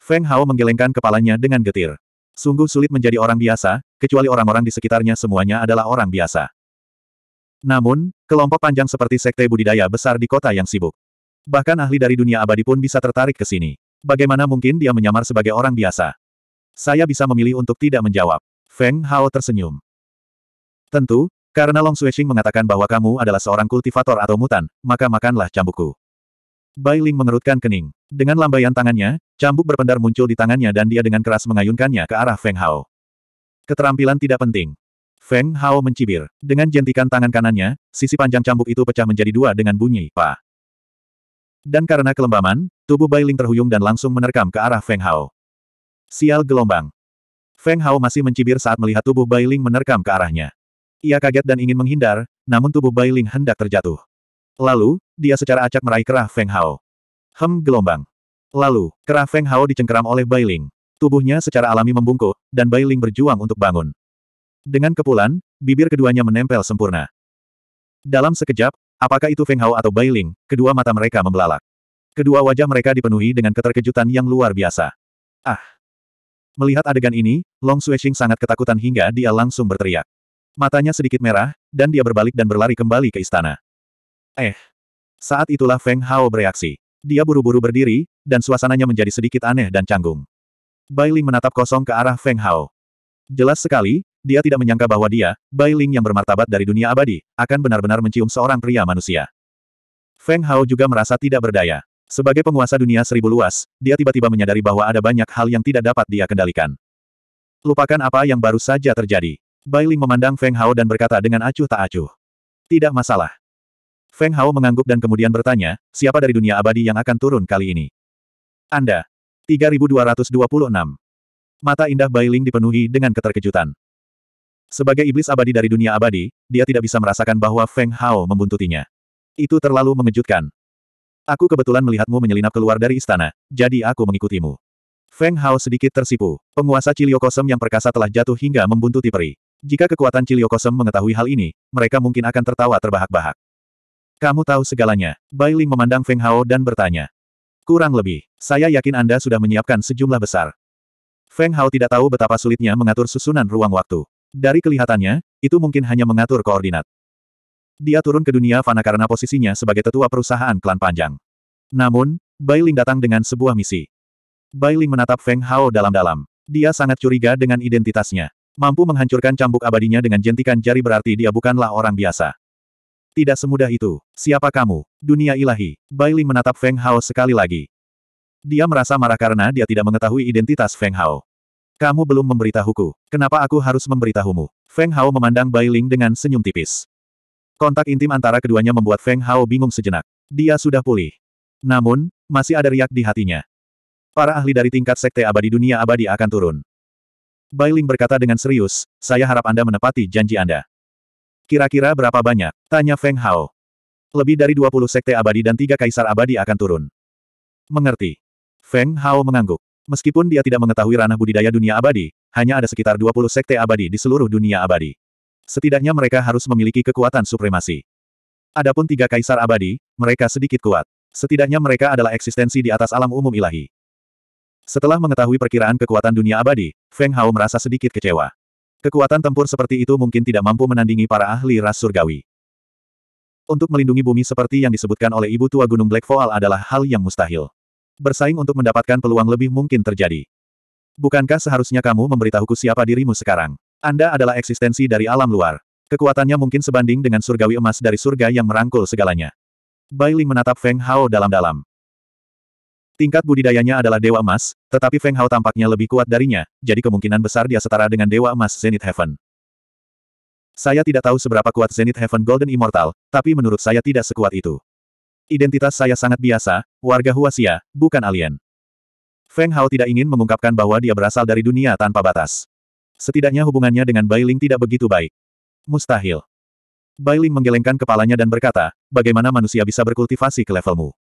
Feng Hao menggelengkan kepalanya dengan getir. Sungguh sulit menjadi orang biasa, kecuali orang-orang di sekitarnya semuanya adalah orang biasa. Namun, kelompok panjang seperti sekte budidaya besar di kota yang sibuk. Bahkan ahli dari dunia abadi pun bisa tertarik ke sini. Bagaimana mungkin dia menyamar sebagai orang biasa? Saya bisa memilih untuk tidak menjawab. Feng Hao tersenyum. Tentu, karena Long Xuexing mengatakan bahwa kamu adalah seorang kultivator atau mutan, maka makanlah cambukku. Bai Ling mengerutkan kening. Dengan lambaian tangannya, cambuk berpendar muncul di tangannya dan dia dengan keras mengayunkannya ke arah Feng Hao. Keterampilan tidak penting. Feng Hao mencibir. Dengan jentikan tangan kanannya, sisi panjang cambuk itu pecah menjadi dua dengan bunyi pa. Dan karena kelembaman, tubuh Bai Ling terhuyung dan langsung menerkam ke arah Feng Hao. Sial gelombang. Feng Hao masih mencibir saat melihat tubuh Bai Ling menerkam ke arahnya. Ia kaget dan ingin menghindar, namun tubuh Bai Ling hendak terjatuh. Lalu, dia secara acak meraih kerah Feng Hao. Hem gelombang. Lalu, kerah Feng Hao dicengkeram oleh Bai Ling. Tubuhnya secara alami membungkuk, dan Bai Ling berjuang untuk bangun. Dengan kepulan, bibir keduanya menempel sempurna. Dalam sekejap, apakah itu Feng Hao atau Bai Ling, kedua mata mereka membelalak. Kedua wajah mereka dipenuhi dengan keterkejutan yang luar biasa. Ah! Melihat adegan ini, Long Xuexing sangat ketakutan hingga dia langsung berteriak. Matanya sedikit merah, dan dia berbalik dan berlari kembali ke istana. Eh. Saat itulah Feng Hao bereaksi. Dia buru-buru berdiri, dan suasananya menjadi sedikit aneh dan canggung. Bai Ling menatap kosong ke arah Feng Hao. Jelas sekali, dia tidak menyangka bahwa dia, Bai Ling yang bermartabat dari dunia abadi, akan benar-benar mencium seorang pria manusia. Feng Hao juga merasa tidak berdaya. Sebagai penguasa dunia seribu luas, dia tiba-tiba menyadari bahwa ada banyak hal yang tidak dapat dia kendalikan. Lupakan apa yang baru saja terjadi. Bai Ling memandang Feng Hao dan berkata dengan acuh tak acuh. Tidak masalah. Feng Hao mengangguk dan kemudian bertanya, siapa dari dunia abadi yang akan turun kali ini? Anda. 3226. Mata indah Bai Ling dipenuhi dengan keterkejutan. Sebagai iblis abadi dari dunia abadi, dia tidak bisa merasakan bahwa Feng Hao membuntutinya. Itu terlalu mengejutkan. Aku kebetulan melihatmu menyelinap keluar dari istana, jadi aku mengikutimu. Feng Hao sedikit tersipu. Penguasa Ciliokosem yang perkasa telah jatuh hingga membuntuti peri. Jika kekuatan Ciliokosem mengetahui hal ini, mereka mungkin akan tertawa terbahak-bahak. Kamu tahu segalanya. Bai Ling memandang Feng Hao dan bertanya. Kurang lebih, saya yakin Anda sudah menyiapkan sejumlah besar. Feng Hao tidak tahu betapa sulitnya mengatur susunan ruang waktu. Dari kelihatannya, itu mungkin hanya mengatur koordinat. Dia turun ke dunia fana karena posisinya sebagai tetua perusahaan klan panjang. Namun, Bai Ling datang dengan sebuah misi. Bai Ling menatap Feng Hao dalam-dalam. Dia sangat curiga dengan identitasnya. Mampu menghancurkan cambuk abadinya dengan jentikan jari berarti dia bukanlah orang biasa. Tidak semudah itu. Siapa kamu? Dunia ilahi. Bailey menatap Feng Hao sekali lagi. Dia merasa marah karena dia tidak mengetahui identitas Feng Hao. Kamu belum memberitahuku. Kenapa aku harus memberitahumu? Feng Hao memandang Ling dengan senyum tipis. Kontak intim antara keduanya membuat Feng Hao bingung sejenak. Dia sudah pulih. Namun, masih ada riak di hatinya. Para ahli dari tingkat sekte abadi dunia abadi akan turun. Bailing berkata dengan serius, saya harap Anda menepati janji Anda. Kira-kira berapa banyak? Tanya Feng Hao. Lebih dari 20 sekte abadi dan tiga kaisar abadi akan turun. Mengerti. Feng Hao mengangguk. Meskipun dia tidak mengetahui ranah budidaya dunia abadi, hanya ada sekitar 20 sekte abadi di seluruh dunia abadi. Setidaknya mereka harus memiliki kekuatan supremasi. Adapun tiga kaisar abadi, mereka sedikit kuat. Setidaknya mereka adalah eksistensi di atas alam umum ilahi. Setelah mengetahui perkiraan kekuatan dunia abadi, Feng Hao merasa sedikit kecewa. Kekuatan tempur seperti itu mungkin tidak mampu menandingi para ahli ras surgawi. Untuk melindungi bumi seperti yang disebutkan oleh Ibu Tua Gunung Black Voal adalah hal yang mustahil. Bersaing untuk mendapatkan peluang lebih mungkin terjadi. Bukankah seharusnya kamu memberitahuku siapa dirimu sekarang? Anda adalah eksistensi dari alam luar. Kekuatannya mungkin sebanding dengan surgawi emas dari surga yang merangkul segalanya. Bailing menatap Feng Hao dalam-dalam. Tingkat budidayanya adalah Dewa Emas, tetapi Feng Hao tampaknya lebih kuat darinya, jadi kemungkinan besar dia setara dengan Dewa Emas Zenith Heaven. Saya tidak tahu seberapa kuat Zenith Heaven Golden Immortal, tapi menurut saya tidak sekuat itu. Identitas saya sangat biasa, warga Huasia, bukan alien. Feng Hao tidak ingin mengungkapkan bahwa dia berasal dari dunia tanpa batas. Setidaknya hubungannya dengan Ling tidak begitu baik. Mustahil. Ling menggelengkan kepalanya dan berkata, bagaimana manusia bisa berkultivasi ke levelmu?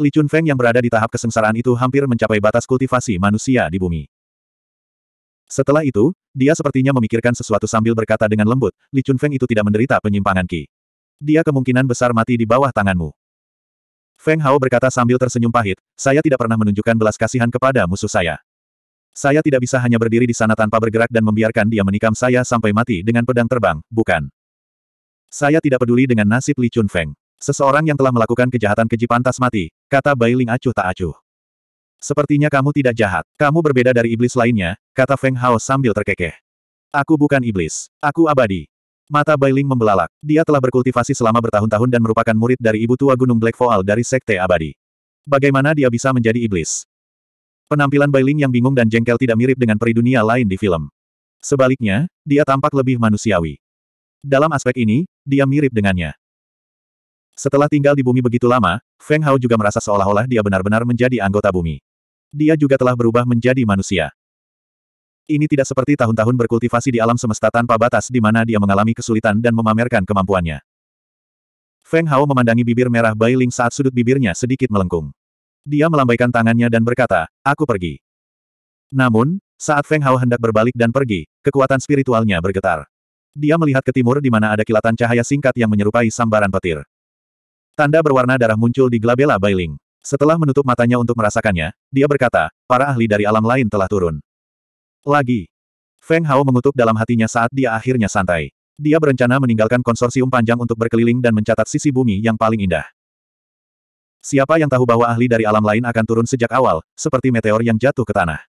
Li Feng yang berada di tahap kesengsaraan itu hampir mencapai batas kultivasi manusia di bumi. Setelah itu, dia sepertinya memikirkan sesuatu sambil berkata dengan lembut, Li Feng itu tidak menderita penyimpangan Ki. Dia kemungkinan besar mati di bawah tanganmu. Feng Hao berkata sambil tersenyum pahit, saya tidak pernah menunjukkan belas kasihan kepada musuh saya. Saya tidak bisa hanya berdiri di sana tanpa bergerak dan membiarkan dia menikam saya sampai mati dengan pedang terbang, bukan? Saya tidak peduli dengan nasib Li Feng. Seseorang yang telah melakukan kejahatan keji pantas mati, kata Bailing acuh tak acuh. Sepertinya kamu tidak jahat. Kamu berbeda dari iblis lainnya, kata Feng Hao sambil terkekeh. Aku bukan iblis. Aku abadi. Mata Bailing membelalak. Dia telah berkultivasi selama bertahun-tahun dan merupakan murid dari ibu tua Gunung Black Voal dari Sekte Abadi. Bagaimana dia bisa menjadi iblis? Penampilan Bailing yang bingung dan jengkel tidak mirip dengan peri dunia lain di film. Sebaliknya, dia tampak lebih manusiawi. Dalam aspek ini, dia mirip dengannya. Setelah tinggal di bumi begitu lama, Feng Hao juga merasa seolah-olah dia benar-benar menjadi anggota bumi. Dia juga telah berubah menjadi manusia. Ini tidak seperti tahun-tahun berkultivasi di alam semesta tanpa batas di mana dia mengalami kesulitan dan memamerkan kemampuannya. Feng Hao memandangi bibir merah Bai Ling saat sudut bibirnya sedikit melengkung. Dia melambaikan tangannya dan berkata, aku pergi. Namun, saat Feng Hao hendak berbalik dan pergi, kekuatan spiritualnya bergetar. Dia melihat ke timur di mana ada kilatan cahaya singkat yang menyerupai sambaran petir. Tanda berwarna darah muncul di glabella Bailing. Setelah menutup matanya untuk merasakannya, dia berkata, para ahli dari alam lain telah turun. Lagi. Feng Hao mengutuk dalam hatinya saat dia akhirnya santai. Dia berencana meninggalkan konsorsium panjang untuk berkeliling dan mencatat sisi bumi yang paling indah. Siapa yang tahu bahwa ahli dari alam lain akan turun sejak awal, seperti meteor yang jatuh ke tanah.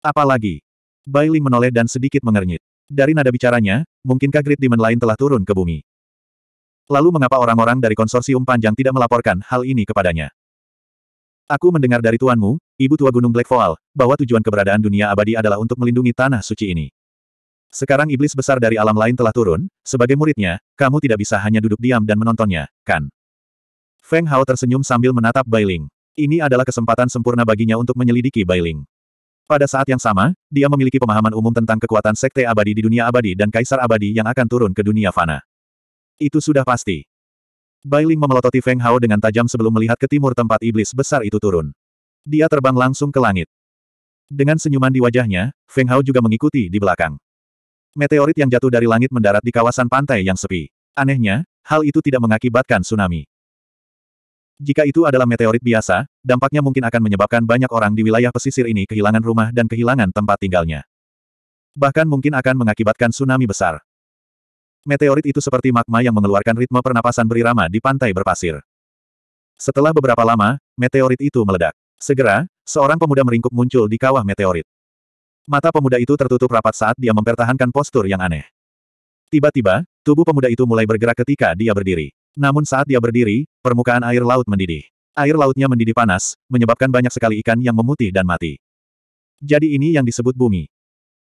Apalagi. Bailing menoleh dan sedikit mengernyit. Dari nada bicaranya, mungkinkah Great Demon lain telah turun ke bumi? Lalu mengapa orang-orang dari konsorsium panjang tidak melaporkan hal ini kepadanya? Aku mendengar dari tuanmu, ibu tua gunung Black Voal, bahwa tujuan keberadaan dunia abadi adalah untuk melindungi tanah suci ini. Sekarang iblis besar dari alam lain telah turun, sebagai muridnya, kamu tidak bisa hanya duduk diam dan menontonnya, kan? Feng Hao tersenyum sambil menatap Bailing. Ini adalah kesempatan sempurna baginya untuk menyelidiki Bailing. Pada saat yang sama, dia memiliki pemahaman umum tentang kekuatan sekte abadi di dunia abadi dan kaisar abadi yang akan turun ke dunia fana. Itu sudah pasti. Bailing memelototi Feng Hao dengan tajam sebelum melihat ke timur tempat iblis besar itu turun. Dia terbang langsung ke langit. Dengan senyuman di wajahnya, Feng Hao juga mengikuti di belakang. Meteorit yang jatuh dari langit mendarat di kawasan pantai yang sepi. Anehnya, hal itu tidak mengakibatkan tsunami. Jika itu adalah meteorit biasa, dampaknya mungkin akan menyebabkan banyak orang di wilayah pesisir ini kehilangan rumah dan kehilangan tempat tinggalnya. Bahkan mungkin akan mengakibatkan tsunami besar. Meteorit itu seperti magma yang mengeluarkan ritme pernapasan berirama di pantai berpasir. Setelah beberapa lama, meteorit itu meledak. Segera, seorang pemuda meringkuk muncul di kawah meteorit. Mata pemuda itu tertutup rapat saat dia mempertahankan postur yang aneh. Tiba-tiba, tubuh pemuda itu mulai bergerak ketika dia berdiri. Namun saat dia berdiri, permukaan air laut mendidih. Air lautnya mendidih panas, menyebabkan banyak sekali ikan yang memutih dan mati. Jadi ini yang disebut bumi.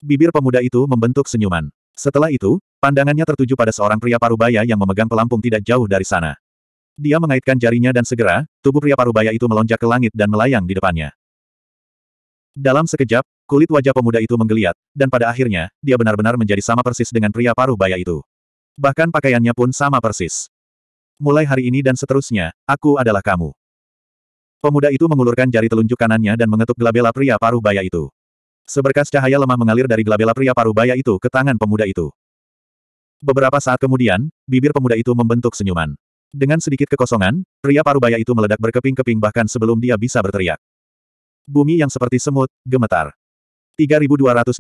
Bibir pemuda itu membentuk senyuman. Setelah itu, Pandangannya tertuju pada seorang pria parubaya yang memegang pelampung tidak jauh dari sana. Dia mengaitkan jarinya dan segera, tubuh pria parubaya itu melonjak ke langit dan melayang di depannya. Dalam sekejap, kulit wajah pemuda itu menggeliat, dan pada akhirnya, dia benar-benar menjadi sama persis dengan pria parubaya itu. Bahkan pakaiannya pun sama persis. Mulai hari ini dan seterusnya, aku adalah kamu. Pemuda itu mengulurkan jari telunjuk kanannya dan mengetuk gelabela pria parubaya itu. Seberkas cahaya lemah mengalir dari gelabela pria parubaya itu ke tangan pemuda itu. Beberapa saat kemudian, bibir pemuda itu membentuk senyuman. Dengan sedikit kekosongan, pria parubaya itu meledak berkeping-keping bahkan sebelum dia bisa berteriak. Bumi yang seperti semut, gemetar. 3227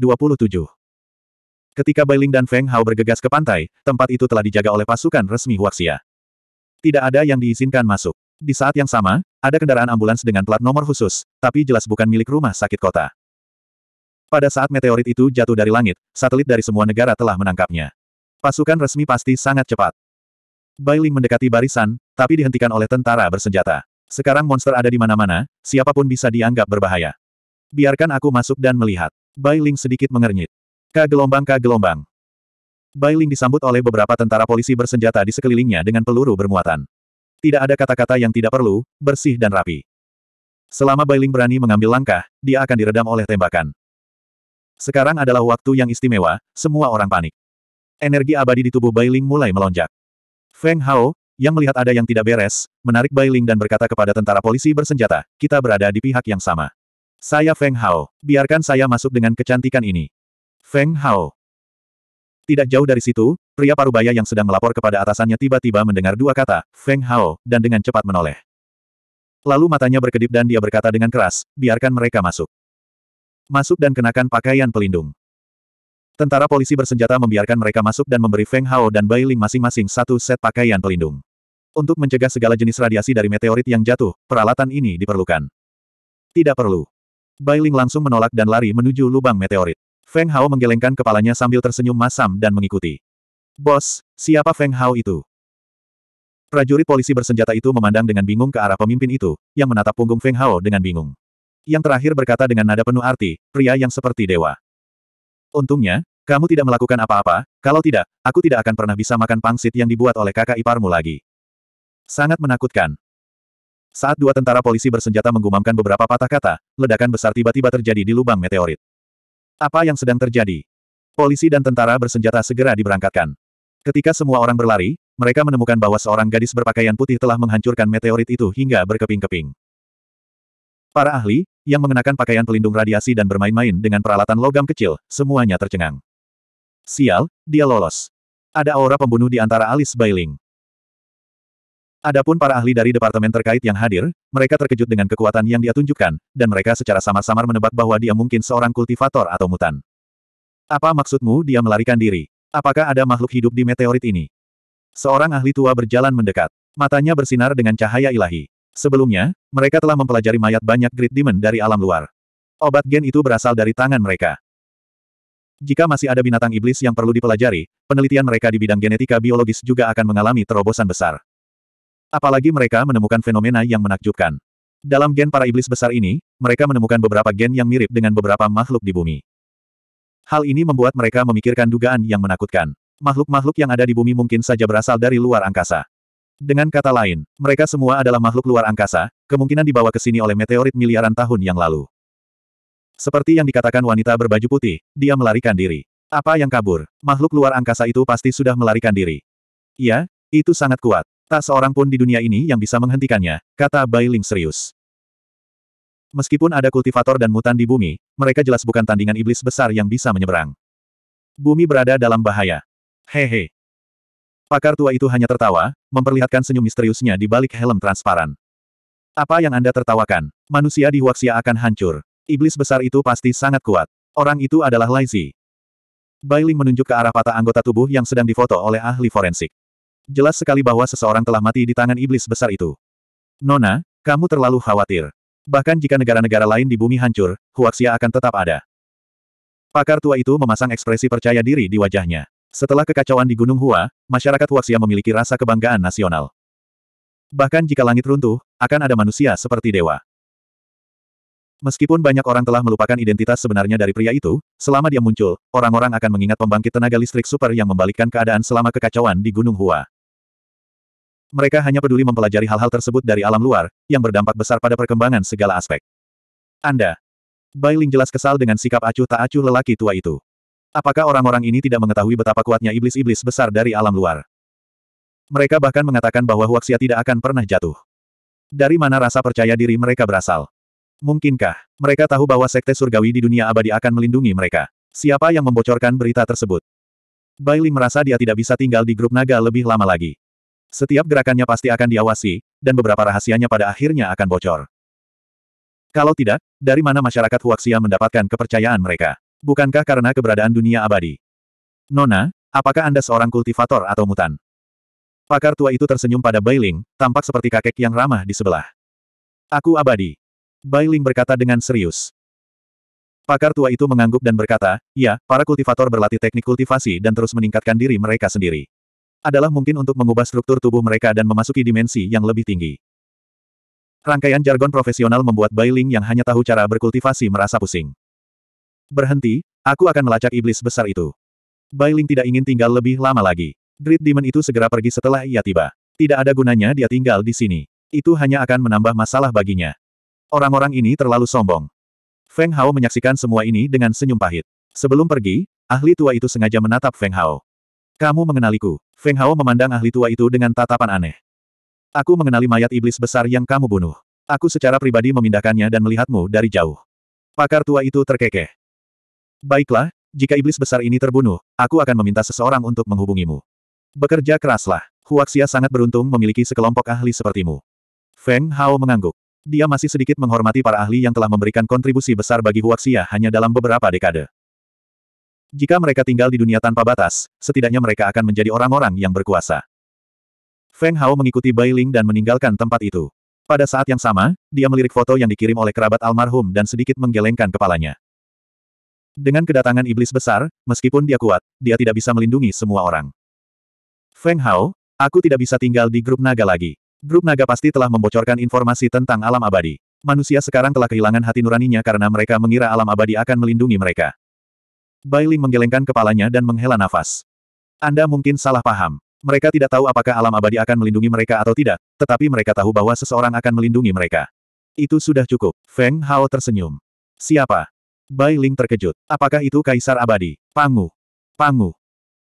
Ketika Bailing dan Feng Hao bergegas ke pantai, tempat itu telah dijaga oleh pasukan resmi Huaxia. Tidak ada yang diizinkan masuk. Di saat yang sama, ada kendaraan ambulans dengan plat nomor khusus, tapi jelas bukan milik rumah sakit kota. Pada saat meteorit itu jatuh dari langit, satelit dari semua negara telah menangkapnya. Pasukan resmi pasti sangat cepat. Bailing mendekati barisan, tapi dihentikan oleh tentara bersenjata. Sekarang monster ada di mana-mana, siapapun bisa dianggap berbahaya. Biarkan aku masuk dan melihat. Bailing sedikit mengernyit. Ka gelombang ka gelombang. Bailing disambut oleh beberapa tentara polisi bersenjata di sekelilingnya dengan peluru bermuatan. Tidak ada kata-kata yang tidak perlu, bersih dan rapi. Selama Bailing berani mengambil langkah, dia akan diredam oleh tembakan. Sekarang adalah waktu yang istimewa, semua orang panik energi abadi di tubuh Bailing mulai melonjak. Feng Hao, yang melihat ada yang tidak beres, menarik Bailing dan berkata kepada tentara polisi bersenjata, kita berada di pihak yang sama. Saya Feng Hao, biarkan saya masuk dengan kecantikan ini. Feng Hao. Tidak jauh dari situ, pria parubaya yang sedang melapor kepada atasannya tiba-tiba mendengar dua kata, Feng Hao, dan dengan cepat menoleh. Lalu matanya berkedip dan dia berkata dengan keras, biarkan mereka masuk. Masuk dan kenakan pakaian pelindung. Tentara polisi bersenjata membiarkan mereka masuk dan memberi Feng Hao dan Bai Ling masing-masing satu set pakaian pelindung. Untuk mencegah segala jenis radiasi dari meteorit yang jatuh, peralatan ini diperlukan. Tidak perlu. Bai Ling langsung menolak dan lari menuju lubang meteorit. Feng Hao menggelengkan kepalanya sambil tersenyum masam dan mengikuti. Bos, siapa Feng Hao itu? Prajurit polisi bersenjata itu memandang dengan bingung ke arah pemimpin itu, yang menatap punggung Feng Hao dengan bingung. Yang terakhir berkata dengan nada penuh arti, pria yang seperti dewa. Untungnya, kamu tidak melakukan apa-apa, kalau tidak, aku tidak akan pernah bisa makan pangsit yang dibuat oleh kakak iparmu lagi. Sangat menakutkan. Saat dua tentara polisi bersenjata menggumamkan beberapa patah kata, ledakan besar tiba-tiba terjadi di lubang meteorit. Apa yang sedang terjadi? Polisi dan tentara bersenjata segera diberangkatkan. Ketika semua orang berlari, mereka menemukan bahwa seorang gadis berpakaian putih telah menghancurkan meteorit itu hingga berkeping-keping. Para ahli, yang mengenakan pakaian pelindung radiasi dan bermain-main dengan peralatan logam kecil, semuanya tercengang. Sial, dia lolos. Ada aura pembunuh di antara alis Bailing. Adapun para ahli dari departemen terkait yang hadir, mereka terkejut dengan kekuatan yang dia tunjukkan, dan mereka secara samar-samar menebak bahwa dia mungkin seorang kultivator atau mutan. Apa maksudmu dia melarikan diri? Apakah ada makhluk hidup di meteorit ini? Seorang ahli tua berjalan mendekat. Matanya bersinar dengan cahaya ilahi. Sebelumnya, mereka telah mempelajari mayat banyak Great Demon dari alam luar. Obat gen itu berasal dari tangan mereka. Jika masih ada binatang iblis yang perlu dipelajari, penelitian mereka di bidang genetika biologis juga akan mengalami terobosan besar. Apalagi mereka menemukan fenomena yang menakjubkan. Dalam gen para iblis besar ini, mereka menemukan beberapa gen yang mirip dengan beberapa makhluk di bumi. Hal ini membuat mereka memikirkan dugaan yang menakutkan. Makhluk-makhluk yang ada di bumi mungkin saja berasal dari luar angkasa. Dengan kata lain, mereka semua adalah makhluk luar angkasa, kemungkinan dibawa ke sini oleh meteorit miliaran tahun yang lalu. Seperti yang dikatakan wanita berbaju putih, dia melarikan diri. Apa yang kabur? Makhluk luar angkasa itu pasti sudah melarikan diri. Iya, itu sangat kuat. Tak seorang pun di dunia ini yang bisa menghentikannya, kata Bailing serius. Meskipun ada kultivator dan mutan di bumi, mereka jelas bukan tandingan iblis besar yang bisa menyeberang. Bumi berada dalam bahaya. Hehe, Pakar tua itu hanya tertawa, memperlihatkan senyum misteriusnya di balik helm transparan. Apa yang Anda tertawakan? Manusia di Huaxia akan hancur. Iblis besar itu pasti sangat kuat. Orang itu adalah Laizi. Bailing menunjuk ke arah patah anggota tubuh yang sedang difoto oleh ahli forensik. Jelas sekali bahwa seseorang telah mati di tangan iblis besar itu. Nona, kamu terlalu khawatir. Bahkan jika negara-negara lain di bumi hancur, Huaxia akan tetap ada. Pakar tua itu memasang ekspresi percaya diri di wajahnya. Setelah kekacauan di Gunung Hua, masyarakat Huaxia memiliki rasa kebanggaan nasional. Bahkan jika langit runtuh, akan ada manusia seperti dewa. Meskipun banyak orang telah melupakan identitas sebenarnya dari pria itu, selama dia muncul, orang-orang akan mengingat pembangkit tenaga listrik super yang membalikkan keadaan selama kekacauan di Gunung Hua. Mereka hanya peduli mempelajari hal-hal tersebut dari alam luar, yang berdampak besar pada perkembangan segala aspek. Anda. Bailing jelas kesal dengan sikap acuh tak acuh lelaki tua itu. Apakah orang-orang ini tidak mengetahui betapa kuatnya iblis-iblis besar dari alam luar? Mereka bahkan mengatakan bahwa Huaxia tidak akan pernah jatuh. Dari mana rasa percaya diri mereka berasal? Mungkinkah mereka tahu bahwa sekte surgawi di dunia abadi akan melindungi mereka? Siapa yang membocorkan berita tersebut? Bailey merasa dia tidak bisa tinggal di grup naga lebih lama lagi. Setiap gerakannya pasti akan diawasi, dan beberapa rahasianya pada akhirnya akan bocor. Kalau tidak, dari mana masyarakat Huaxia mendapatkan kepercayaan mereka? bukankah karena keberadaan dunia abadi? Nona, apakah Anda seorang kultivator atau mutan? Pakar tua itu tersenyum pada Bailing, tampak seperti kakek yang ramah di sebelah. Aku abadi. Bailing berkata dengan serius. Pakar tua itu mengangguk dan berkata, ya, para kultivator berlatih teknik kultivasi dan terus meningkatkan diri mereka sendiri. Adalah mungkin untuk mengubah struktur tubuh mereka dan memasuki dimensi yang lebih tinggi. Rangkaian jargon profesional membuat Bailing yang hanya tahu cara berkultivasi merasa pusing. Berhenti, aku akan melacak iblis besar itu. Bailing tidak ingin tinggal lebih lama lagi. Great Demon itu segera pergi setelah ia tiba. Tidak ada gunanya dia tinggal di sini. Itu hanya akan menambah masalah baginya. Orang-orang ini terlalu sombong. Feng Hao menyaksikan semua ini dengan senyum pahit. Sebelum pergi, ahli tua itu sengaja menatap Feng Hao. Kamu mengenaliku. Feng Hao memandang ahli tua itu dengan tatapan aneh. Aku mengenali mayat iblis besar yang kamu bunuh. Aku secara pribadi memindahkannya dan melihatmu dari jauh. Pakar tua itu terkekeh. Baiklah, jika iblis besar ini terbunuh, aku akan meminta seseorang untuk menghubungimu. Bekerja keraslah. Huaxia sangat beruntung memiliki sekelompok ahli sepertimu. Feng Hao mengangguk. Dia masih sedikit menghormati para ahli yang telah memberikan kontribusi besar bagi Huaxia hanya dalam beberapa dekade. Jika mereka tinggal di dunia tanpa batas, setidaknya mereka akan menjadi orang-orang yang berkuasa. Feng Hao mengikuti Bai Ling dan meninggalkan tempat itu. Pada saat yang sama, dia melirik foto yang dikirim oleh kerabat almarhum dan sedikit menggelengkan kepalanya. Dengan kedatangan iblis besar, meskipun dia kuat, dia tidak bisa melindungi semua orang. Feng Hao, aku tidak bisa tinggal di grup naga lagi. Grup naga pasti telah membocorkan informasi tentang alam abadi. Manusia sekarang telah kehilangan hati nuraninya karena mereka mengira alam abadi akan melindungi mereka. Bai Ling menggelengkan kepalanya dan menghela nafas. Anda mungkin salah paham. Mereka tidak tahu apakah alam abadi akan melindungi mereka atau tidak, tetapi mereka tahu bahwa seseorang akan melindungi mereka. Itu sudah cukup. Feng Hao tersenyum. Siapa? Bai Ling terkejut. Apakah itu Kaisar Abadi? Pangu. Pangu.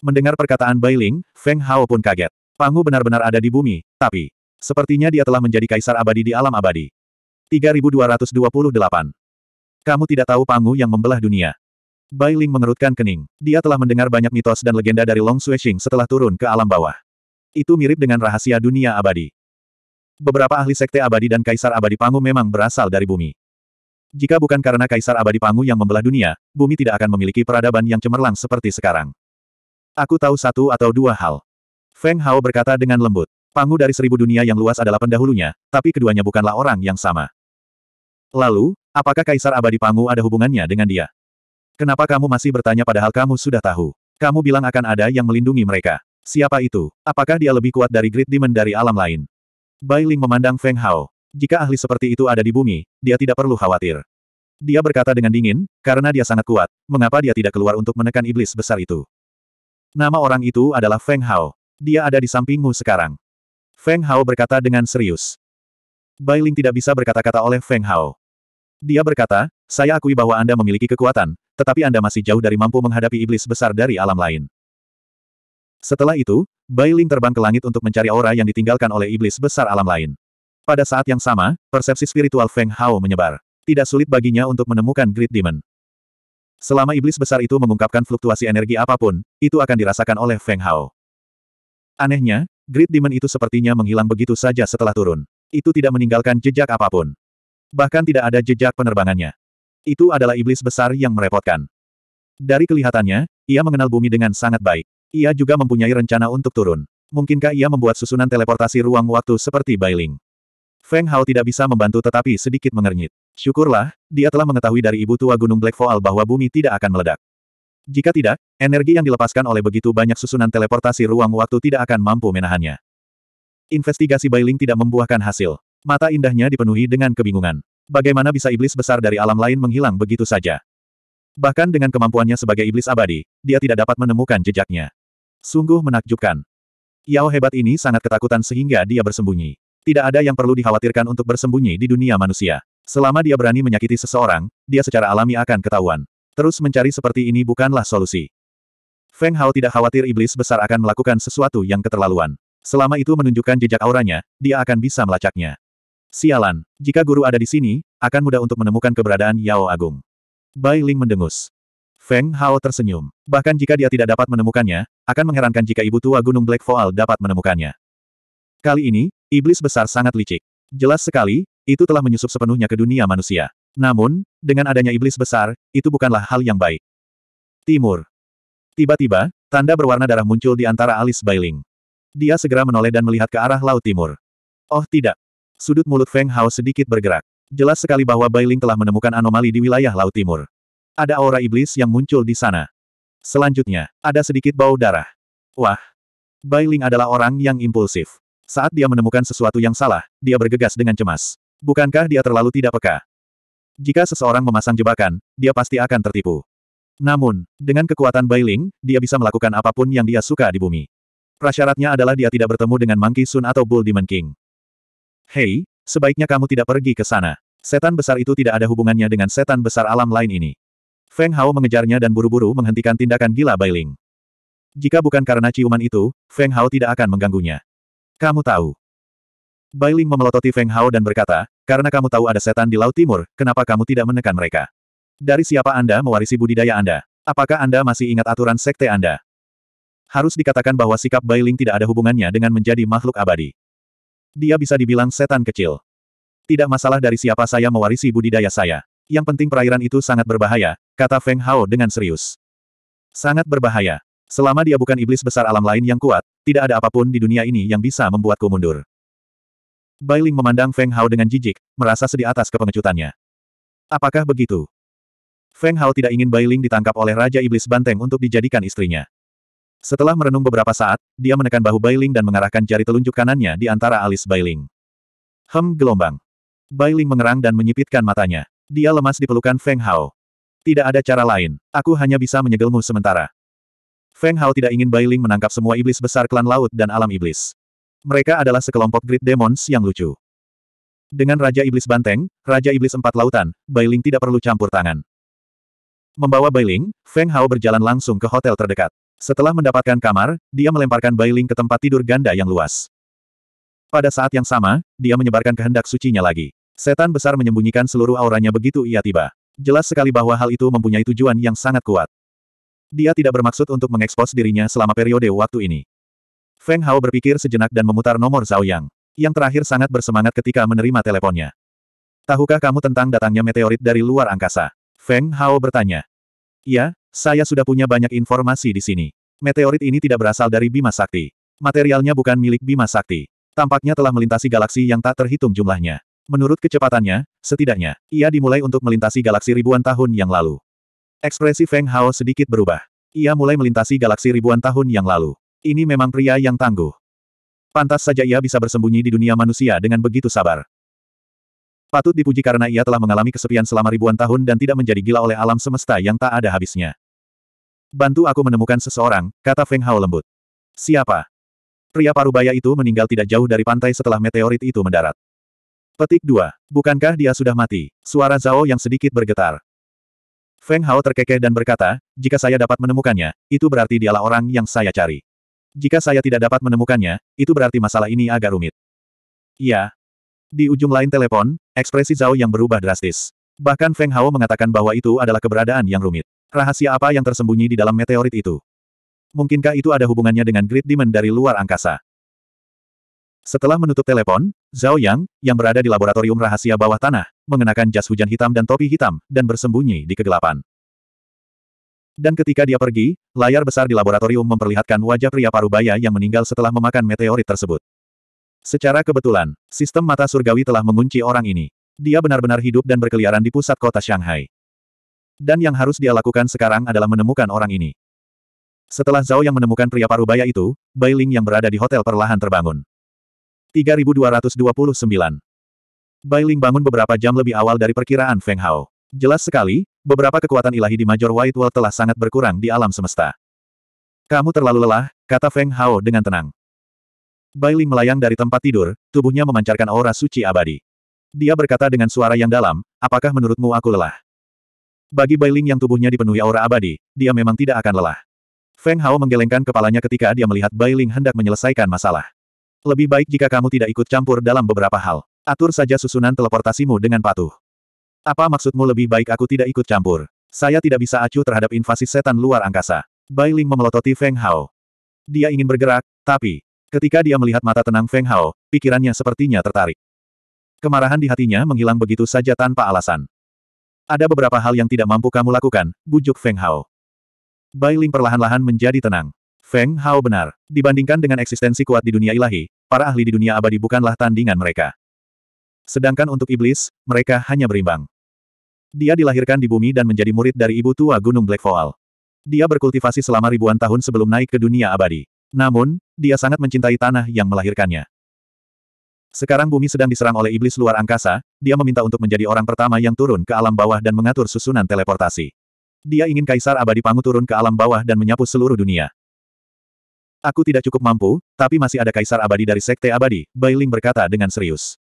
Mendengar perkataan Bai Ling, Feng Hao pun kaget. Pangu benar-benar ada di bumi, tapi sepertinya dia telah menjadi Kaisar Abadi di alam abadi. 3228. Kamu tidak tahu Pangu yang membelah dunia. Bai Ling mengerutkan kening. Dia telah mendengar banyak mitos dan legenda dari Long Xueqing setelah turun ke alam bawah. Itu mirip dengan rahasia dunia abadi. Beberapa ahli sekte abadi dan kaisar abadi Pangu memang berasal dari bumi. Jika bukan karena Kaisar Abadi Pangu yang membelah dunia, bumi tidak akan memiliki peradaban yang cemerlang seperti sekarang. Aku tahu satu atau dua hal. Feng Hao berkata dengan lembut. Pangu dari seribu dunia yang luas adalah pendahulunya, tapi keduanya bukanlah orang yang sama. Lalu, apakah Kaisar Abadi Pangu ada hubungannya dengan dia? Kenapa kamu masih bertanya padahal kamu sudah tahu? Kamu bilang akan ada yang melindungi mereka. Siapa itu? Apakah dia lebih kuat dari Great Demon dari alam lain? Bai Ling memandang Feng Hao. Jika ahli seperti itu ada di bumi, dia tidak perlu khawatir. Dia berkata dengan dingin, karena dia sangat kuat, mengapa dia tidak keluar untuk menekan iblis besar itu? Nama orang itu adalah Feng Hao. Dia ada di sampingmu sekarang. Feng Hao berkata dengan serius. Bailing tidak bisa berkata-kata oleh Feng Hao. Dia berkata, saya akui bahwa Anda memiliki kekuatan, tetapi Anda masih jauh dari mampu menghadapi iblis besar dari alam lain. Setelah itu, Ling terbang ke langit untuk mencari aura yang ditinggalkan oleh iblis besar alam lain. Pada saat yang sama, persepsi spiritual Feng Hao menyebar. Tidak sulit baginya untuk menemukan Great Demon. Selama iblis besar itu mengungkapkan fluktuasi energi apapun, itu akan dirasakan oleh Feng Hao. Anehnya, Great Demon itu sepertinya menghilang begitu saja setelah turun. Itu tidak meninggalkan jejak apapun. Bahkan tidak ada jejak penerbangannya. Itu adalah iblis besar yang merepotkan. Dari kelihatannya, ia mengenal bumi dengan sangat baik. Ia juga mempunyai rencana untuk turun. Mungkinkah ia membuat susunan teleportasi ruang waktu seperti Bailing? Feng Hao tidak bisa membantu tetapi sedikit mengernyit. Syukurlah, dia telah mengetahui dari ibu tua Gunung Black Voal bahwa bumi tidak akan meledak. Jika tidak, energi yang dilepaskan oleh begitu banyak susunan teleportasi ruang waktu tidak akan mampu menahannya. Investigasi Bailing tidak membuahkan hasil. Mata indahnya dipenuhi dengan kebingungan. Bagaimana bisa iblis besar dari alam lain menghilang begitu saja? Bahkan dengan kemampuannya sebagai iblis abadi, dia tidak dapat menemukan jejaknya. Sungguh menakjubkan. Yao hebat ini sangat ketakutan sehingga dia bersembunyi. Tidak ada yang perlu dikhawatirkan untuk bersembunyi di dunia manusia. Selama dia berani menyakiti seseorang, dia secara alami akan ketahuan. Terus mencari seperti ini bukanlah solusi. Feng Hao tidak khawatir iblis besar akan melakukan sesuatu yang keterlaluan. Selama itu menunjukkan jejak auranya, dia akan bisa melacaknya. Sialan, jika guru ada di sini, akan mudah untuk menemukan keberadaan Yao Agung. Bai Ling mendengus. Feng Hao tersenyum. Bahkan jika dia tidak dapat menemukannya, akan mengherankan jika ibu tua Gunung Black Voal dapat menemukannya. Kali ini, Iblis besar sangat licik. Jelas sekali, itu telah menyusup sepenuhnya ke dunia manusia. Namun, dengan adanya iblis besar, itu bukanlah hal yang baik. Timur. Tiba-tiba, tanda berwarna darah muncul di antara alis Bailing. Dia segera menoleh dan melihat ke arah laut timur. Oh tidak. Sudut mulut Feng Hao sedikit bergerak. Jelas sekali bahwa Bailing telah menemukan anomali di wilayah laut timur. Ada aura iblis yang muncul di sana. Selanjutnya, ada sedikit bau darah. Wah. Bailing adalah orang yang impulsif. Saat dia menemukan sesuatu yang salah, dia bergegas dengan cemas. Bukankah dia terlalu tidak peka? Jika seseorang memasang jebakan, dia pasti akan tertipu. Namun, dengan kekuatan Bailing, dia bisa melakukan apapun yang dia suka di bumi. Prasyaratnya adalah dia tidak bertemu dengan Monkey Sun atau Bull Demon King. Hei, sebaiknya kamu tidak pergi ke sana. Setan besar itu tidak ada hubungannya dengan setan besar alam lain ini. Feng Hao mengejarnya dan buru-buru menghentikan tindakan gila Bailing. Jika bukan karena ciuman itu, Feng Hao tidak akan mengganggunya. Kamu tahu. Bailing memelototi Feng Hao dan berkata, karena kamu tahu ada setan di Laut Timur, kenapa kamu tidak menekan mereka? Dari siapa Anda mewarisi budidaya Anda? Apakah Anda masih ingat aturan sekte Anda? Harus dikatakan bahwa sikap Bailing tidak ada hubungannya dengan menjadi makhluk abadi. Dia bisa dibilang setan kecil. Tidak masalah dari siapa saya mewarisi budidaya saya. Yang penting perairan itu sangat berbahaya, kata Feng Hao dengan serius. Sangat berbahaya. Selama dia bukan iblis besar alam lain yang kuat, tidak ada apapun di dunia ini yang bisa membuatku mundur. Bailing memandang Feng Hao dengan jijik, merasa sedih atas kepengecutannya. Apakah begitu? Feng Hao tidak ingin Bailing ditangkap oleh Raja Iblis Banteng untuk dijadikan istrinya. Setelah merenung beberapa saat, dia menekan bahu Bailing dan mengarahkan jari telunjuk kanannya di antara alis Bailing. Hem gelombang. Bailing mengerang dan menyipitkan matanya. Dia lemas di pelukan Feng Hao. Tidak ada cara lain. Aku hanya bisa menyegelmu sementara. Feng Hao tidak ingin Bai menangkap semua iblis besar klan laut dan alam iblis. Mereka adalah sekelompok Great Demons yang lucu. Dengan Raja Iblis Banteng, Raja Iblis Empat Lautan, Bai tidak perlu campur tangan. Membawa Bai Feng Hao berjalan langsung ke hotel terdekat. Setelah mendapatkan kamar, dia melemparkan Bai ke tempat tidur ganda yang luas. Pada saat yang sama, dia menyebarkan kehendak sucinya lagi. Setan besar menyembunyikan seluruh auranya begitu ia tiba. Jelas sekali bahwa hal itu mempunyai tujuan yang sangat kuat. Dia tidak bermaksud untuk mengekspos dirinya selama periode waktu ini. Feng Hao berpikir sejenak dan memutar nomor Zhao Yang. Yang terakhir sangat bersemangat ketika menerima teleponnya. Tahukah kamu tentang datangnya meteorit dari luar angkasa? Feng Hao bertanya. Ya, saya sudah punya banyak informasi di sini. Meteorit ini tidak berasal dari Bima Sakti. Materialnya bukan milik Bima Sakti. Tampaknya telah melintasi galaksi yang tak terhitung jumlahnya. Menurut kecepatannya, setidaknya, ia dimulai untuk melintasi galaksi ribuan tahun yang lalu. Ekspresi Feng Hao sedikit berubah. Ia mulai melintasi galaksi ribuan tahun yang lalu. Ini memang pria yang tangguh. Pantas saja ia bisa bersembunyi di dunia manusia dengan begitu sabar. Patut dipuji karena ia telah mengalami kesepian selama ribuan tahun dan tidak menjadi gila oleh alam semesta yang tak ada habisnya. Bantu aku menemukan seseorang, kata Feng Hao lembut. Siapa? Pria parubaya itu meninggal tidak jauh dari pantai setelah meteorit itu mendarat. Petik 2. Bukankah dia sudah mati? Suara Zhao yang sedikit bergetar. Feng Hao terkekeh dan berkata, jika saya dapat menemukannya, itu berarti dialah orang yang saya cari. Jika saya tidak dapat menemukannya, itu berarti masalah ini agak rumit. Ya. Di ujung lain telepon, ekspresi Zhao yang berubah drastis. Bahkan Feng Hao mengatakan bahwa itu adalah keberadaan yang rumit. Rahasia apa yang tersembunyi di dalam meteorit itu? Mungkinkah itu ada hubungannya dengan Great Demon dari luar angkasa? Setelah menutup telepon, Zhao Yang, yang berada di laboratorium rahasia bawah tanah, mengenakan jas hujan hitam dan topi hitam, dan bersembunyi di kegelapan. Dan ketika dia pergi, layar besar di laboratorium memperlihatkan wajah pria parubaya yang meninggal setelah memakan meteorit tersebut. Secara kebetulan, sistem mata surgawi telah mengunci orang ini. Dia benar-benar hidup dan berkeliaran di pusat kota Shanghai. Dan yang harus dia lakukan sekarang adalah menemukan orang ini. Setelah Zhao yang menemukan pria parubaya itu, Bailing yang berada di hotel perlahan terbangun. 3229. Bailing bangun beberapa jam lebih awal dari perkiraan Feng Hao. Jelas sekali, beberapa kekuatan ilahi di Major White World telah sangat berkurang di alam semesta. Kamu terlalu lelah, kata Feng Hao dengan tenang. Bailing melayang dari tempat tidur, tubuhnya memancarkan aura suci abadi. Dia berkata dengan suara yang dalam, apakah menurutmu aku lelah? Bagi Bailing yang tubuhnya dipenuhi aura abadi, dia memang tidak akan lelah. Feng Hao menggelengkan kepalanya ketika dia melihat Bailing hendak menyelesaikan masalah. Lebih baik jika kamu tidak ikut campur dalam beberapa hal. Atur saja susunan teleportasimu dengan patuh. Apa maksudmu lebih baik aku tidak ikut campur? Saya tidak bisa acuh terhadap invasi setan luar angkasa. Bai Ling memelototi Feng Hao. Dia ingin bergerak, tapi ketika dia melihat mata tenang Feng Hao, pikirannya sepertinya tertarik. Kemarahan di hatinya menghilang begitu saja tanpa alasan. Ada beberapa hal yang tidak mampu kamu lakukan, bujuk Feng Hao. Bai Ling perlahan-lahan menjadi tenang. Feng Hao benar. Dibandingkan dengan eksistensi kuat di dunia ilahi, para ahli di dunia abadi bukanlah tandingan mereka. Sedangkan untuk iblis, mereka hanya berimbang. Dia dilahirkan di bumi dan menjadi murid dari ibu tua Gunung Black Voal. Dia berkultivasi selama ribuan tahun sebelum naik ke dunia abadi. Namun, dia sangat mencintai tanah yang melahirkannya. Sekarang bumi sedang diserang oleh iblis luar angkasa, dia meminta untuk menjadi orang pertama yang turun ke alam bawah dan mengatur susunan teleportasi. Dia ingin kaisar abadi Pangu turun ke alam bawah dan menyapu seluruh dunia. Aku tidak cukup mampu, tapi masih ada kaisar abadi dari sekte abadi, Bai Ling berkata dengan serius.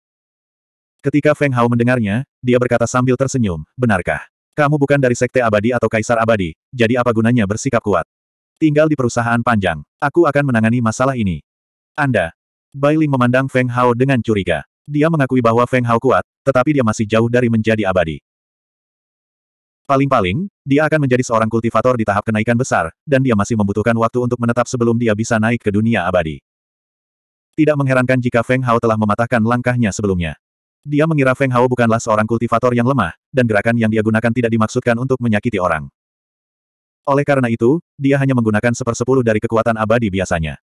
Ketika Feng Hao mendengarnya, dia berkata sambil tersenyum, benarkah? Kamu bukan dari sekte abadi atau kaisar abadi, jadi apa gunanya bersikap kuat? Tinggal di perusahaan panjang, aku akan menangani masalah ini. Anda. Bai Ling memandang Feng Hao dengan curiga. Dia mengakui bahwa Feng Hao kuat, tetapi dia masih jauh dari menjadi abadi. Paling-paling, dia akan menjadi seorang kultivator di tahap kenaikan besar, dan dia masih membutuhkan waktu untuk menetap sebelum dia bisa naik ke dunia abadi. Tidak mengherankan jika Feng Hao telah mematahkan langkahnya sebelumnya. Dia mengira Feng Hao bukanlah seorang kultivator yang lemah, dan gerakan yang dia gunakan tidak dimaksudkan untuk menyakiti orang. Oleh karena itu, dia hanya menggunakan sepersepuluh dari kekuatan abadi biasanya.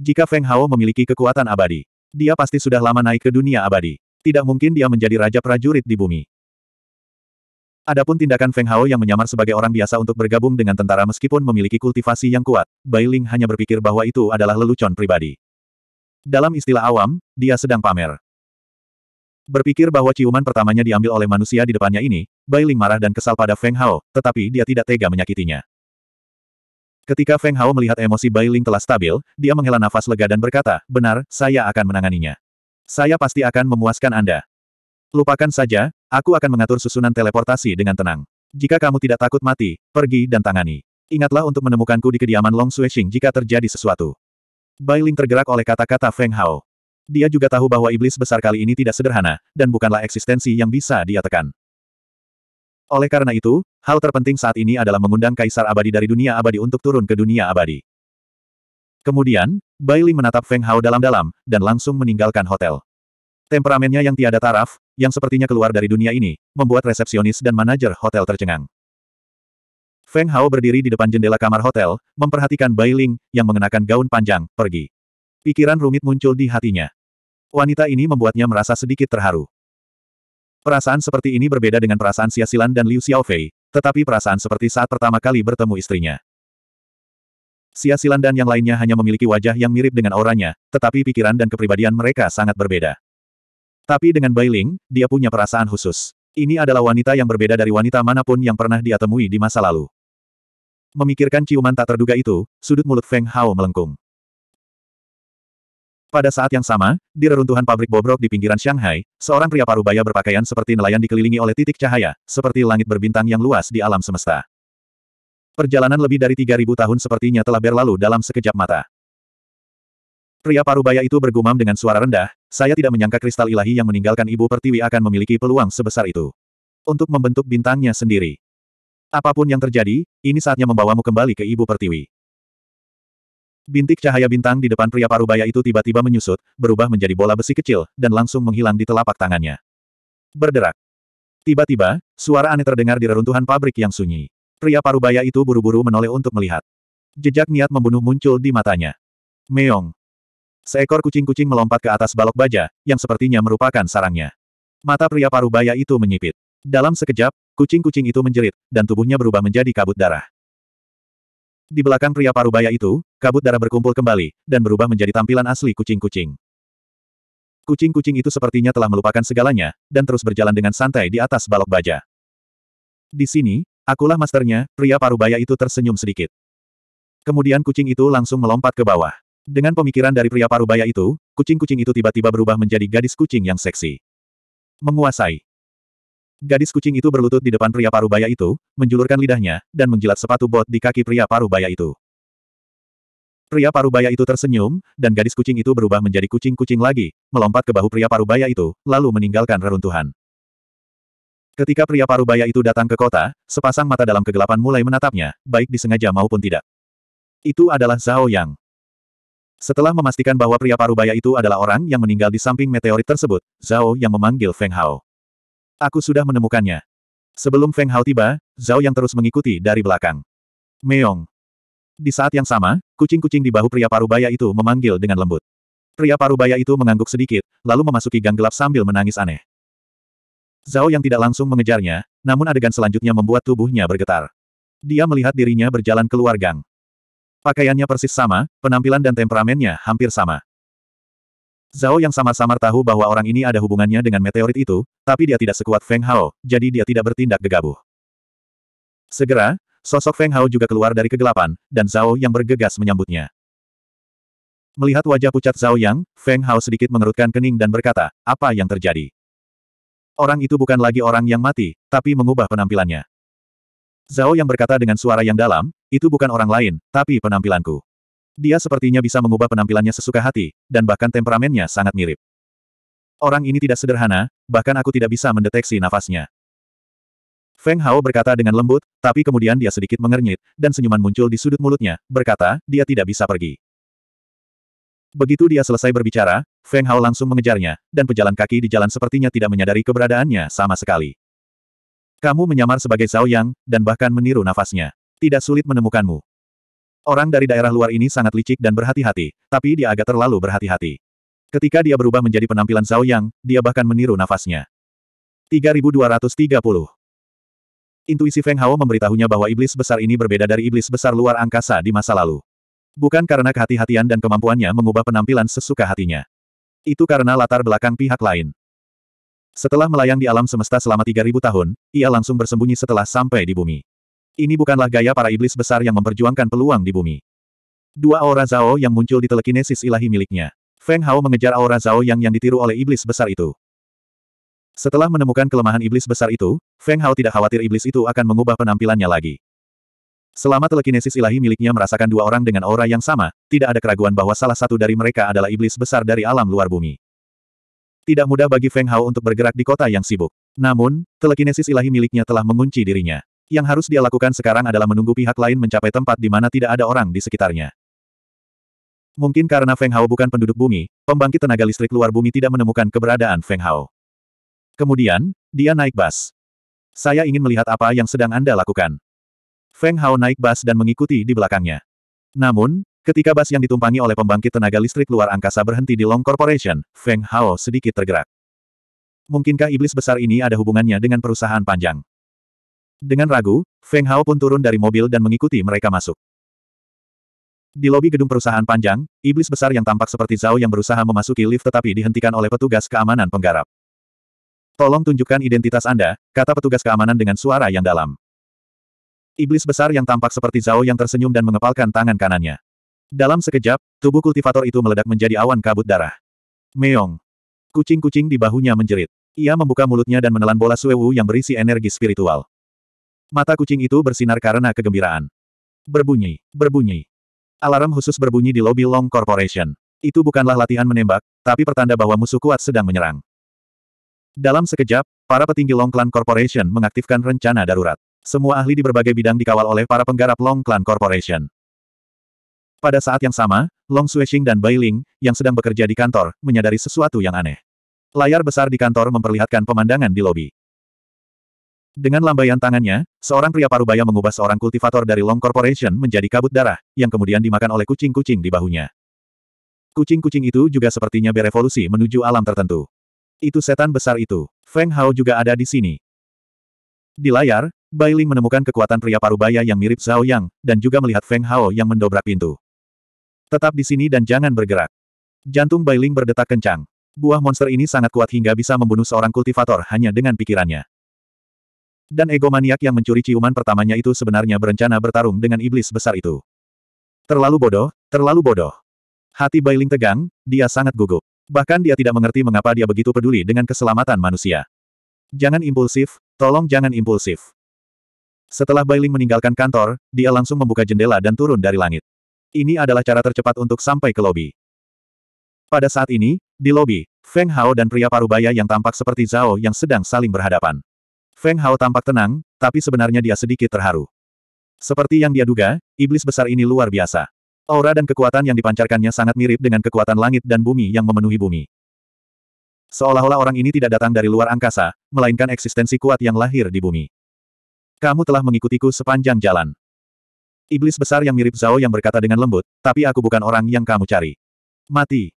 Jika Feng Hao memiliki kekuatan abadi, dia pasti sudah lama naik ke dunia abadi. Tidak mungkin dia menjadi raja prajurit di bumi. Adapun tindakan Feng Hao yang menyamar sebagai orang biasa untuk bergabung dengan tentara meskipun memiliki kultivasi yang kuat, Bai Ling hanya berpikir bahwa itu adalah lelucon pribadi. Dalam istilah awam, dia sedang pamer. Berpikir bahwa ciuman pertamanya diambil oleh manusia di depannya ini, Bai Ling marah dan kesal pada Feng Hao, tetapi dia tidak tega menyakitinya. Ketika Feng Hao melihat emosi Bai Ling telah stabil, dia menghela nafas lega dan berkata, benar, saya akan menanganinya. Saya pasti akan memuaskan Anda. Lupakan saja, Aku akan mengatur susunan teleportasi dengan tenang. Jika kamu tidak takut mati, pergi dan tangani. Ingatlah untuk menemukanku di kediaman Long Xuexing jika terjadi sesuatu. Ling tergerak oleh kata-kata Feng Hao. Dia juga tahu bahwa iblis besar kali ini tidak sederhana, dan bukanlah eksistensi yang bisa dia tekan. Oleh karena itu, hal terpenting saat ini adalah mengundang Kaisar Abadi dari dunia abadi untuk turun ke dunia abadi. Kemudian, Ling menatap Feng Hao dalam-dalam, dan langsung meninggalkan hotel. Temperamennya yang tiada taraf, yang sepertinya keluar dari dunia ini, membuat resepsionis dan manajer hotel tercengang. Feng Hao berdiri di depan jendela kamar hotel, memperhatikan Bai Ling, yang mengenakan gaun panjang, pergi. Pikiran rumit muncul di hatinya. Wanita ini membuatnya merasa sedikit terharu. Perasaan seperti ini berbeda dengan perasaan Xia Silan dan Liu Xiaofei, tetapi perasaan seperti saat pertama kali bertemu istrinya. Xia Silan dan yang lainnya hanya memiliki wajah yang mirip dengan auranya, tetapi pikiran dan kepribadian mereka sangat berbeda. Tapi dengan Bailing, dia punya perasaan khusus. Ini adalah wanita yang berbeda dari wanita manapun yang pernah dia temui di masa lalu. Memikirkan ciuman tak terduga itu, sudut mulut Feng Hao melengkung. Pada saat yang sama, di reruntuhan pabrik bobrok di pinggiran Shanghai, seorang pria parubaya berpakaian seperti nelayan dikelilingi oleh titik cahaya, seperti langit berbintang yang luas di alam semesta. Perjalanan lebih dari 3.000 tahun sepertinya telah berlalu dalam sekejap mata. Pria parubaya itu bergumam dengan suara rendah, saya tidak menyangka kristal ilahi yang meninggalkan ibu pertiwi akan memiliki peluang sebesar itu. Untuk membentuk bintangnya sendiri. Apapun yang terjadi, ini saatnya membawamu kembali ke ibu pertiwi. Bintik cahaya bintang di depan pria parubaya itu tiba-tiba menyusut, berubah menjadi bola besi kecil, dan langsung menghilang di telapak tangannya. Berderak. Tiba-tiba, suara aneh terdengar di reruntuhan pabrik yang sunyi. Pria parubaya itu buru-buru menoleh untuk melihat. Jejak niat membunuh muncul di matanya. Meong. Seekor kucing-kucing melompat ke atas balok baja, yang sepertinya merupakan sarangnya. Mata pria parubaya itu menyipit. Dalam sekejap, kucing-kucing itu menjerit, dan tubuhnya berubah menjadi kabut darah. Di belakang pria parubaya itu, kabut darah berkumpul kembali, dan berubah menjadi tampilan asli kucing-kucing. Kucing-kucing itu sepertinya telah melupakan segalanya, dan terus berjalan dengan santai di atas balok baja. Di sini, akulah masternya, pria parubaya itu tersenyum sedikit. Kemudian kucing itu langsung melompat ke bawah. Dengan pemikiran dari pria parubaya itu, kucing-kucing itu tiba-tiba berubah menjadi gadis kucing yang seksi. Menguasai. Gadis kucing itu berlutut di depan pria parubaya itu, menjulurkan lidahnya, dan menjilat sepatu bot di kaki pria parubaya itu. Pria parubaya itu tersenyum, dan gadis kucing itu berubah menjadi kucing-kucing lagi, melompat ke bahu pria parubaya itu, lalu meninggalkan reruntuhan. Ketika pria parubaya itu datang ke kota, sepasang mata dalam kegelapan mulai menatapnya, baik disengaja maupun tidak. Itu adalah Zhao Yang. Setelah memastikan bahwa pria parubaya itu adalah orang yang meninggal di samping meteorit tersebut, Zhao yang memanggil Feng Hao. Aku sudah menemukannya. Sebelum Feng Hao tiba, Zhao yang terus mengikuti dari belakang. Meong. Di saat yang sama, kucing-kucing di bahu pria parubaya itu memanggil dengan lembut. Pria parubaya itu mengangguk sedikit, lalu memasuki gang gelap sambil menangis aneh. Zhao yang tidak langsung mengejarnya, namun adegan selanjutnya membuat tubuhnya bergetar. Dia melihat dirinya berjalan keluar gang. Pakaiannya persis sama, penampilan dan temperamennya hampir sama. Zhao yang samar-samar tahu bahwa orang ini ada hubungannya dengan meteorit itu, tapi dia tidak sekuat Feng Hao, jadi dia tidak bertindak gegabah. Segera, sosok Feng Hao juga keluar dari kegelapan, dan Zhao yang bergegas menyambutnya. Melihat wajah pucat Zhao Yang, Feng Hao sedikit mengerutkan kening dan berkata, apa yang terjadi? Orang itu bukan lagi orang yang mati, tapi mengubah penampilannya. Zhao yang berkata dengan suara yang dalam, itu bukan orang lain, tapi penampilanku. Dia sepertinya bisa mengubah penampilannya sesuka hati, dan bahkan temperamennya sangat mirip. Orang ini tidak sederhana, bahkan aku tidak bisa mendeteksi nafasnya. Feng Hao berkata dengan lembut, tapi kemudian dia sedikit mengernyit, dan senyuman muncul di sudut mulutnya, berkata, dia tidak bisa pergi. Begitu dia selesai berbicara, Feng Hao langsung mengejarnya, dan pejalan kaki di jalan sepertinya tidak menyadari keberadaannya sama sekali. Kamu menyamar sebagai Zhao Yang, dan bahkan meniru nafasnya. Tidak sulit menemukanmu. Orang dari daerah luar ini sangat licik dan berhati-hati, tapi dia agak terlalu berhati-hati. Ketika dia berubah menjadi penampilan Zhao Yang, dia bahkan meniru nafasnya. 3230 Intuisi Feng Hao memberitahunya bahwa iblis besar ini berbeda dari iblis besar luar angkasa di masa lalu. Bukan karena kehati-hatian dan kemampuannya mengubah penampilan sesuka hatinya. Itu karena latar belakang pihak lain. Setelah melayang di alam semesta selama 3000 tahun, ia langsung bersembunyi setelah sampai di bumi. Ini bukanlah gaya para iblis besar yang memperjuangkan peluang di bumi. Dua aura Zao yang muncul di telekinesis ilahi miliknya. Feng Hao mengejar aura Zao yang yang ditiru oleh iblis besar itu. Setelah menemukan kelemahan iblis besar itu, Feng Hao tidak khawatir iblis itu akan mengubah penampilannya lagi. Selama telekinesis ilahi miliknya merasakan dua orang dengan aura yang sama, tidak ada keraguan bahwa salah satu dari mereka adalah iblis besar dari alam luar bumi. Tidak mudah bagi Feng Hao untuk bergerak di kota yang sibuk. Namun, telekinesis ilahi miliknya telah mengunci dirinya. Yang harus dia lakukan sekarang adalah menunggu pihak lain mencapai tempat di mana tidak ada orang di sekitarnya. Mungkin karena Feng Hao bukan penduduk bumi, pembangkit tenaga listrik luar bumi tidak menemukan keberadaan Feng Hao. Kemudian, dia naik bus. Saya ingin melihat apa yang sedang Anda lakukan. Feng Hao naik bus dan mengikuti di belakangnya. Namun, ketika bus yang ditumpangi oleh pembangkit tenaga listrik luar angkasa berhenti di Long Corporation, Feng Hao sedikit tergerak. Mungkinkah iblis besar ini ada hubungannya dengan perusahaan panjang? Dengan ragu, Feng Hao pun turun dari mobil dan mengikuti mereka masuk. Di lobi gedung perusahaan panjang, iblis besar yang tampak seperti Zhao yang berusaha memasuki lift tetapi dihentikan oleh petugas keamanan penggarap. Tolong tunjukkan identitas Anda, kata petugas keamanan dengan suara yang dalam. Iblis besar yang tampak seperti Zhao yang tersenyum dan mengepalkan tangan kanannya. Dalam sekejap, tubuh kultivator itu meledak menjadi awan kabut darah. Meong. Kucing-kucing di bahunya menjerit. Ia membuka mulutnya dan menelan bola suewu yang berisi energi spiritual. Mata kucing itu bersinar karena kegembiraan. Berbunyi, berbunyi. Alarm khusus berbunyi di lobi Long Corporation. Itu bukanlah latihan menembak, tapi pertanda bahwa musuh kuat sedang menyerang. Dalam sekejap, para petinggi Long Clan Corporation mengaktifkan rencana darurat. Semua ahli di berbagai bidang dikawal oleh para penggarap Long Clan Corporation. Pada saat yang sama, Long Xueqing dan Bai Ling, yang sedang bekerja di kantor, menyadari sesuatu yang aneh. Layar besar di kantor memperlihatkan pemandangan di lobi. Dengan lambaian tangannya, seorang pria parubaya mengubah seorang kultivator dari Long Corporation menjadi kabut darah, yang kemudian dimakan oleh kucing-kucing di bahunya. Kucing-kucing itu juga sepertinya berevolusi menuju alam tertentu. Itu setan besar itu. Feng Hao juga ada di sini. Di layar, Ling menemukan kekuatan pria parubaya yang mirip Zhao Yang, dan juga melihat Feng Hao yang mendobrak pintu. Tetap di sini dan jangan bergerak. Jantung Ling berdetak kencang. Buah monster ini sangat kuat hingga bisa membunuh seorang kultivator hanya dengan pikirannya. Dan ego maniak yang mencuri ciuman pertamanya itu sebenarnya berencana bertarung dengan iblis besar itu. Terlalu bodoh, terlalu bodoh. Hati Bailing tegang, dia sangat gugup. Bahkan dia tidak mengerti mengapa dia begitu peduli dengan keselamatan manusia. Jangan impulsif, tolong jangan impulsif. Setelah Bailing meninggalkan kantor, dia langsung membuka jendela dan turun dari langit. Ini adalah cara tercepat untuk sampai ke lobi. Pada saat ini, di lobi, Feng Hao dan pria parubaya yang tampak seperti Zhao yang sedang saling berhadapan. Feng Hao tampak tenang, tapi sebenarnya dia sedikit terharu. Seperti yang dia duga, iblis besar ini luar biasa. Aura dan kekuatan yang dipancarkannya sangat mirip dengan kekuatan langit dan bumi yang memenuhi bumi. Seolah-olah orang ini tidak datang dari luar angkasa, melainkan eksistensi kuat yang lahir di bumi. Kamu telah mengikutiku sepanjang jalan. Iblis besar yang mirip Zhao yang berkata dengan lembut, tapi aku bukan orang yang kamu cari. Mati.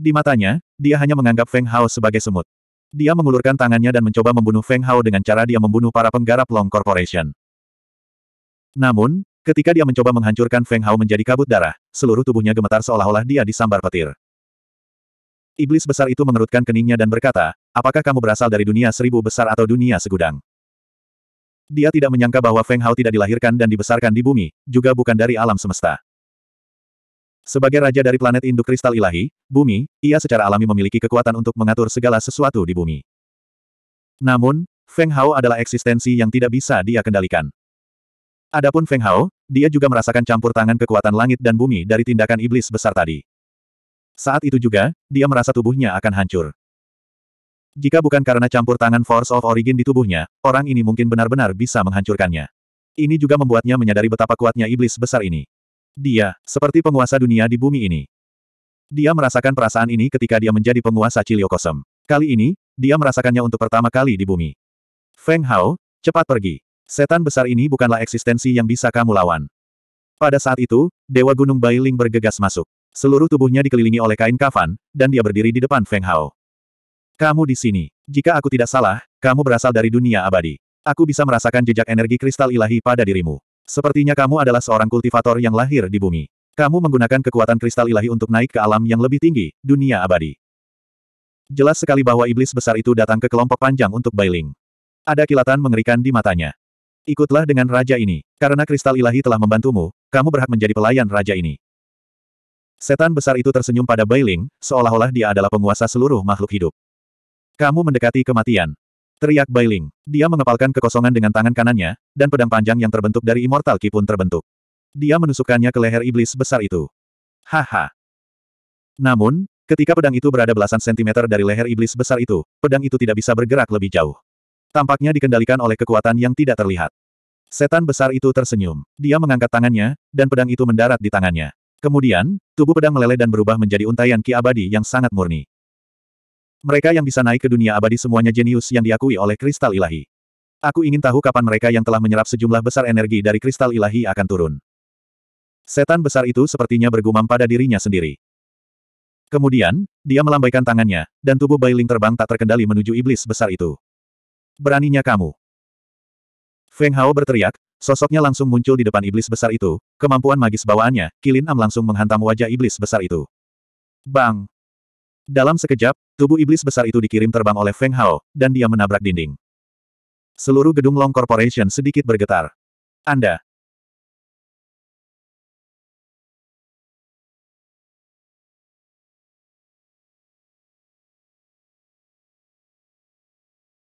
Di matanya, dia hanya menganggap Feng Hao sebagai semut. Dia mengulurkan tangannya dan mencoba membunuh Feng Hao dengan cara dia membunuh para penggarap Long Corporation. Namun, ketika dia mencoba menghancurkan Feng Hao menjadi kabut darah, seluruh tubuhnya gemetar seolah-olah dia disambar petir. Iblis besar itu mengerutkan keningnya dan berkata, apakah kamu berasal dari dunia seribu besar atau dunia segudang? Dia tidak menyangka bahwa Feng Hao tidak dilahirkan dan dibesarkan di bumi, juga bukan dari alam semesta. Sebagai raja dari planet induk kristal ilahi, bumi, ia secara alami memiliki kekuatan untuk mengatur segala sesuatu di bumi. Namun, Feng Hao adalah eksistensi yang tidak bisa dia kendalikan. Adapun Feng Hao, dia juga merasakan campur tangan kekuatan langit dan bumi dari tindakan iblis besar tadi. Saat itu juga, dia merasa tubuhnya akan hancur. Jika bukan karena campur tangan Force of Origin di tubuhnya, orang ini mungkin benar-benar bisa menghancurkannya. Ini juga membuatnya menyadari betapa kuatnya iblis besar ini. Dia, seperti penguasa dunia di bumi ini. Dia merasakan perasaan ini ketika dia menjadi penguasa Ciliokosem. Kali ini, dia merasakannya untuk pertama kali di bumi. Feng Hao, cepat pergi. Setan besar ini bukanlah eksistensi yang bisa kamu lawan. Pada saat itu, Dewa Gunung Bailing bergegas masuk. Seluruh tubuhnya dikelilingi oleh kain kafan, dan dia berdiri di depan Feng Hao. Kamu di sini. Jika aku tidak salah, kamu berasal dari dunia abadi. Aku bisa merasakan jejak energi kristal ilahi pada dirimu. Sepertinya kamu adalah seorang kultivator yang lahir di bumi. Kamu menggunakan kekuatan kristal ilahi untuk naik ke alam yang lebih tinggi, dunia abadi. Jelas sekali bahwa iblis besar itu datang ke kelompok panjang untuk bailing. Ada kilatan mengerikan di matanya. Ikutlah dengan raja ini, karena kristal ilahi telah membantumu, kamu berhak menjadi pelayan raja ini. Setan besar itu tersenyum pada Bailing, seolah-olah dia adalah penguasa seluruh makhluk hidup. Kamu mendekati kematian. Teriak Bailing. Dia mengepalkan kekosongan dengan tangan kanannya, dan pedang panjang yang terbentuk dari Immortal Ki pun terbentuk. Dia menusukkannya ke leher iblis besar itu. Haha. Namun, ketika pedang itu berada belasan sentimeter dari leher iblis besar itu, pedang itu tidak bisa bergerak lebih jauh. Tampaknya dikendalikan oleh kekuatan yang tidak terlihat. Setan besar itu tersenyum. Dia mengangkat tangannya, dan pedang itu mendarat di tangannya. Kemudian, tubuh pedang meleleh dan berubah menjadi untayan ki abadi yang sangat murni. Mereka yang bisa naik ke dunia abadi semuanya jenius yang diakui oleh kristal ilahi. Aku ingin tahu kapan mereka yang telah menyerap sejumlah besar energi dari kristal ilahi akan turun. Setan besar itu sepertinya bergumam pada dirinya sendiri. Kemudian, dia melambaikan tangannya, dan tubuh Bailing terbang tak terkendali menuju iblis besar itu. Beraninya kamu. Feng Hao berteriak, sosoknya langsung muncul di depan iblis besar itu, kemampuan magis bawaannya, Kilin Am langsung menghantam wajah iblis besar itu. Bang! Dalam sekejap, tubuh iblis besar itu dikirim terbang oleh Feng Hao, dan dia menabrak dinding. Seluruh gedung Long Corporation sedikit bergetar. Anda,